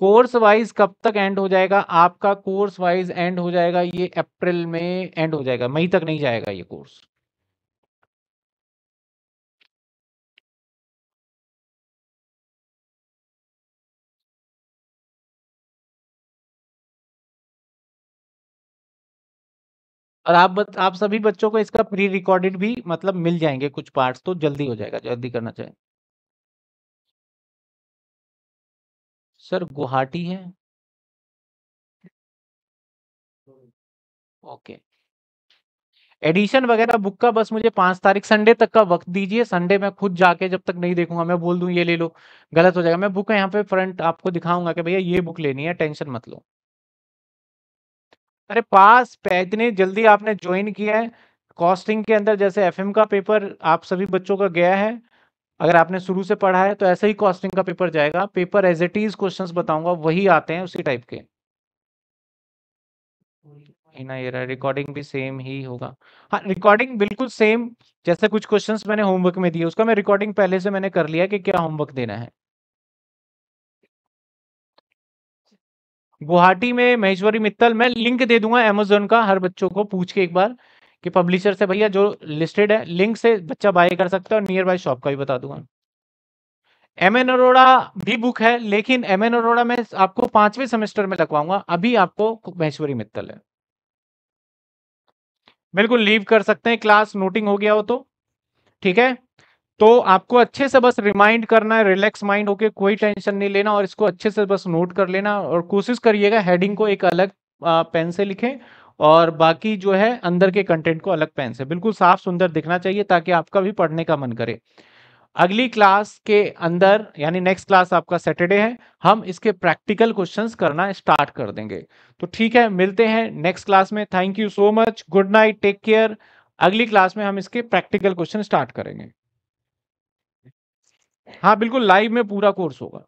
course wise कब तक एंड हो जाएगा आपका कोर्स वाइज एंड हो जाएगा ये अप्रैल में एंड हो जाएगा मई तक नहीं जाएगा ये कोर्स और आप बत, आप सभी बच्चों को इसका प्री रिकॉर्डेड भी मतलब मिल जाएंगे कुछ पार्ट्स तो जल्दी हो जाएगा जल्दी करना चाहिए सर गुवाहाटी है ओके एडिशन वगैरह बुक का बस मुझे पांच तारीख संडे तक का वक्त दीजिए संडे मैं खुद जाके जब तक नहीं देखूंगा मैं बोल दूं ये ले लो गलत हो जाएगा मैं बुक यहाँ पे फ्रंट आपको दिखाऊंगा कि भैया ये बुक लेनी है टेंशन मत लो अरे पास पे जल्दी आपने ज्वाइन किया है कॉस्टिंग के अंदर जैसे एफएम का पेपर आप सभी बच्चों का गया है अगर आपने शुरू से पढ़ा है तो ऐसे ही कॉस्टिंग का पेपर जाएगा paper as it is question बताऊंगा वही आते हैं उसी टाइप के रिकॉर्डिंग भी सेम ही होगा हाँ रिकॉर्डिंग बिल्कुल सेम जैसे कुछ क्वेश्चंस मैंने होमवर्क में दिए उसका मैं रिकॉर्डिंग पहले से मैंने कर लिया कि क्या होमवर्क देना है गुवाहाटी में महेश्वरी मित्तल मैं लिंक दे दूंगा अमेजोन का हर बच्चों को पूछ के एक बार कि पब्लिशर से भैया जो लिस्टेड है लिंक से बच्चा बाय कर सकता है और नियर बाय शॉप का भी बता दूंगा एम एन अरोड़ा भी बुक है लेकिन एम एन अरोड़ा मैं आपको पांचवें सेमेस्टर में लगवाऊंगा अभी आपको महेश्वरी मित्तल है बिल्कुल लीव कर सकते हैं क्लास नोटिंग हो गया हो तो ठीक है तो आपको अच्छे से बस रिमाइंड करना है रिलैक्स माइंड होके कोई टेंशन नहीं लेना और इसको अच्छे से बस नोट कर लेना और कोशिश करिएगा हेडिंग को एक अलग पेन से लिखें और बाकी जो है अंदर के कंटेंट को अलग पेन से बिल्कुल साफ सुंदर दिखना चाहिए ताकि आपका भी पढ़ने का मन करे अगली क्लास के अंदर यानी नेक्स्ट क्लास आपका सैटरडे है हम इसके प्रैक्टिकल क्वेश्चंस करना स्टार्ट कर देंगे तो ठीक है मिलते हैं नेक्स्ट क्लास में thank you so much good night take care अगली क्लास में हम इसके प्रैक्टिकल क्वेश्चन स्टार्ट करेंगे हाँ बिल्कुल लाइव में पूरा कोर्स होगा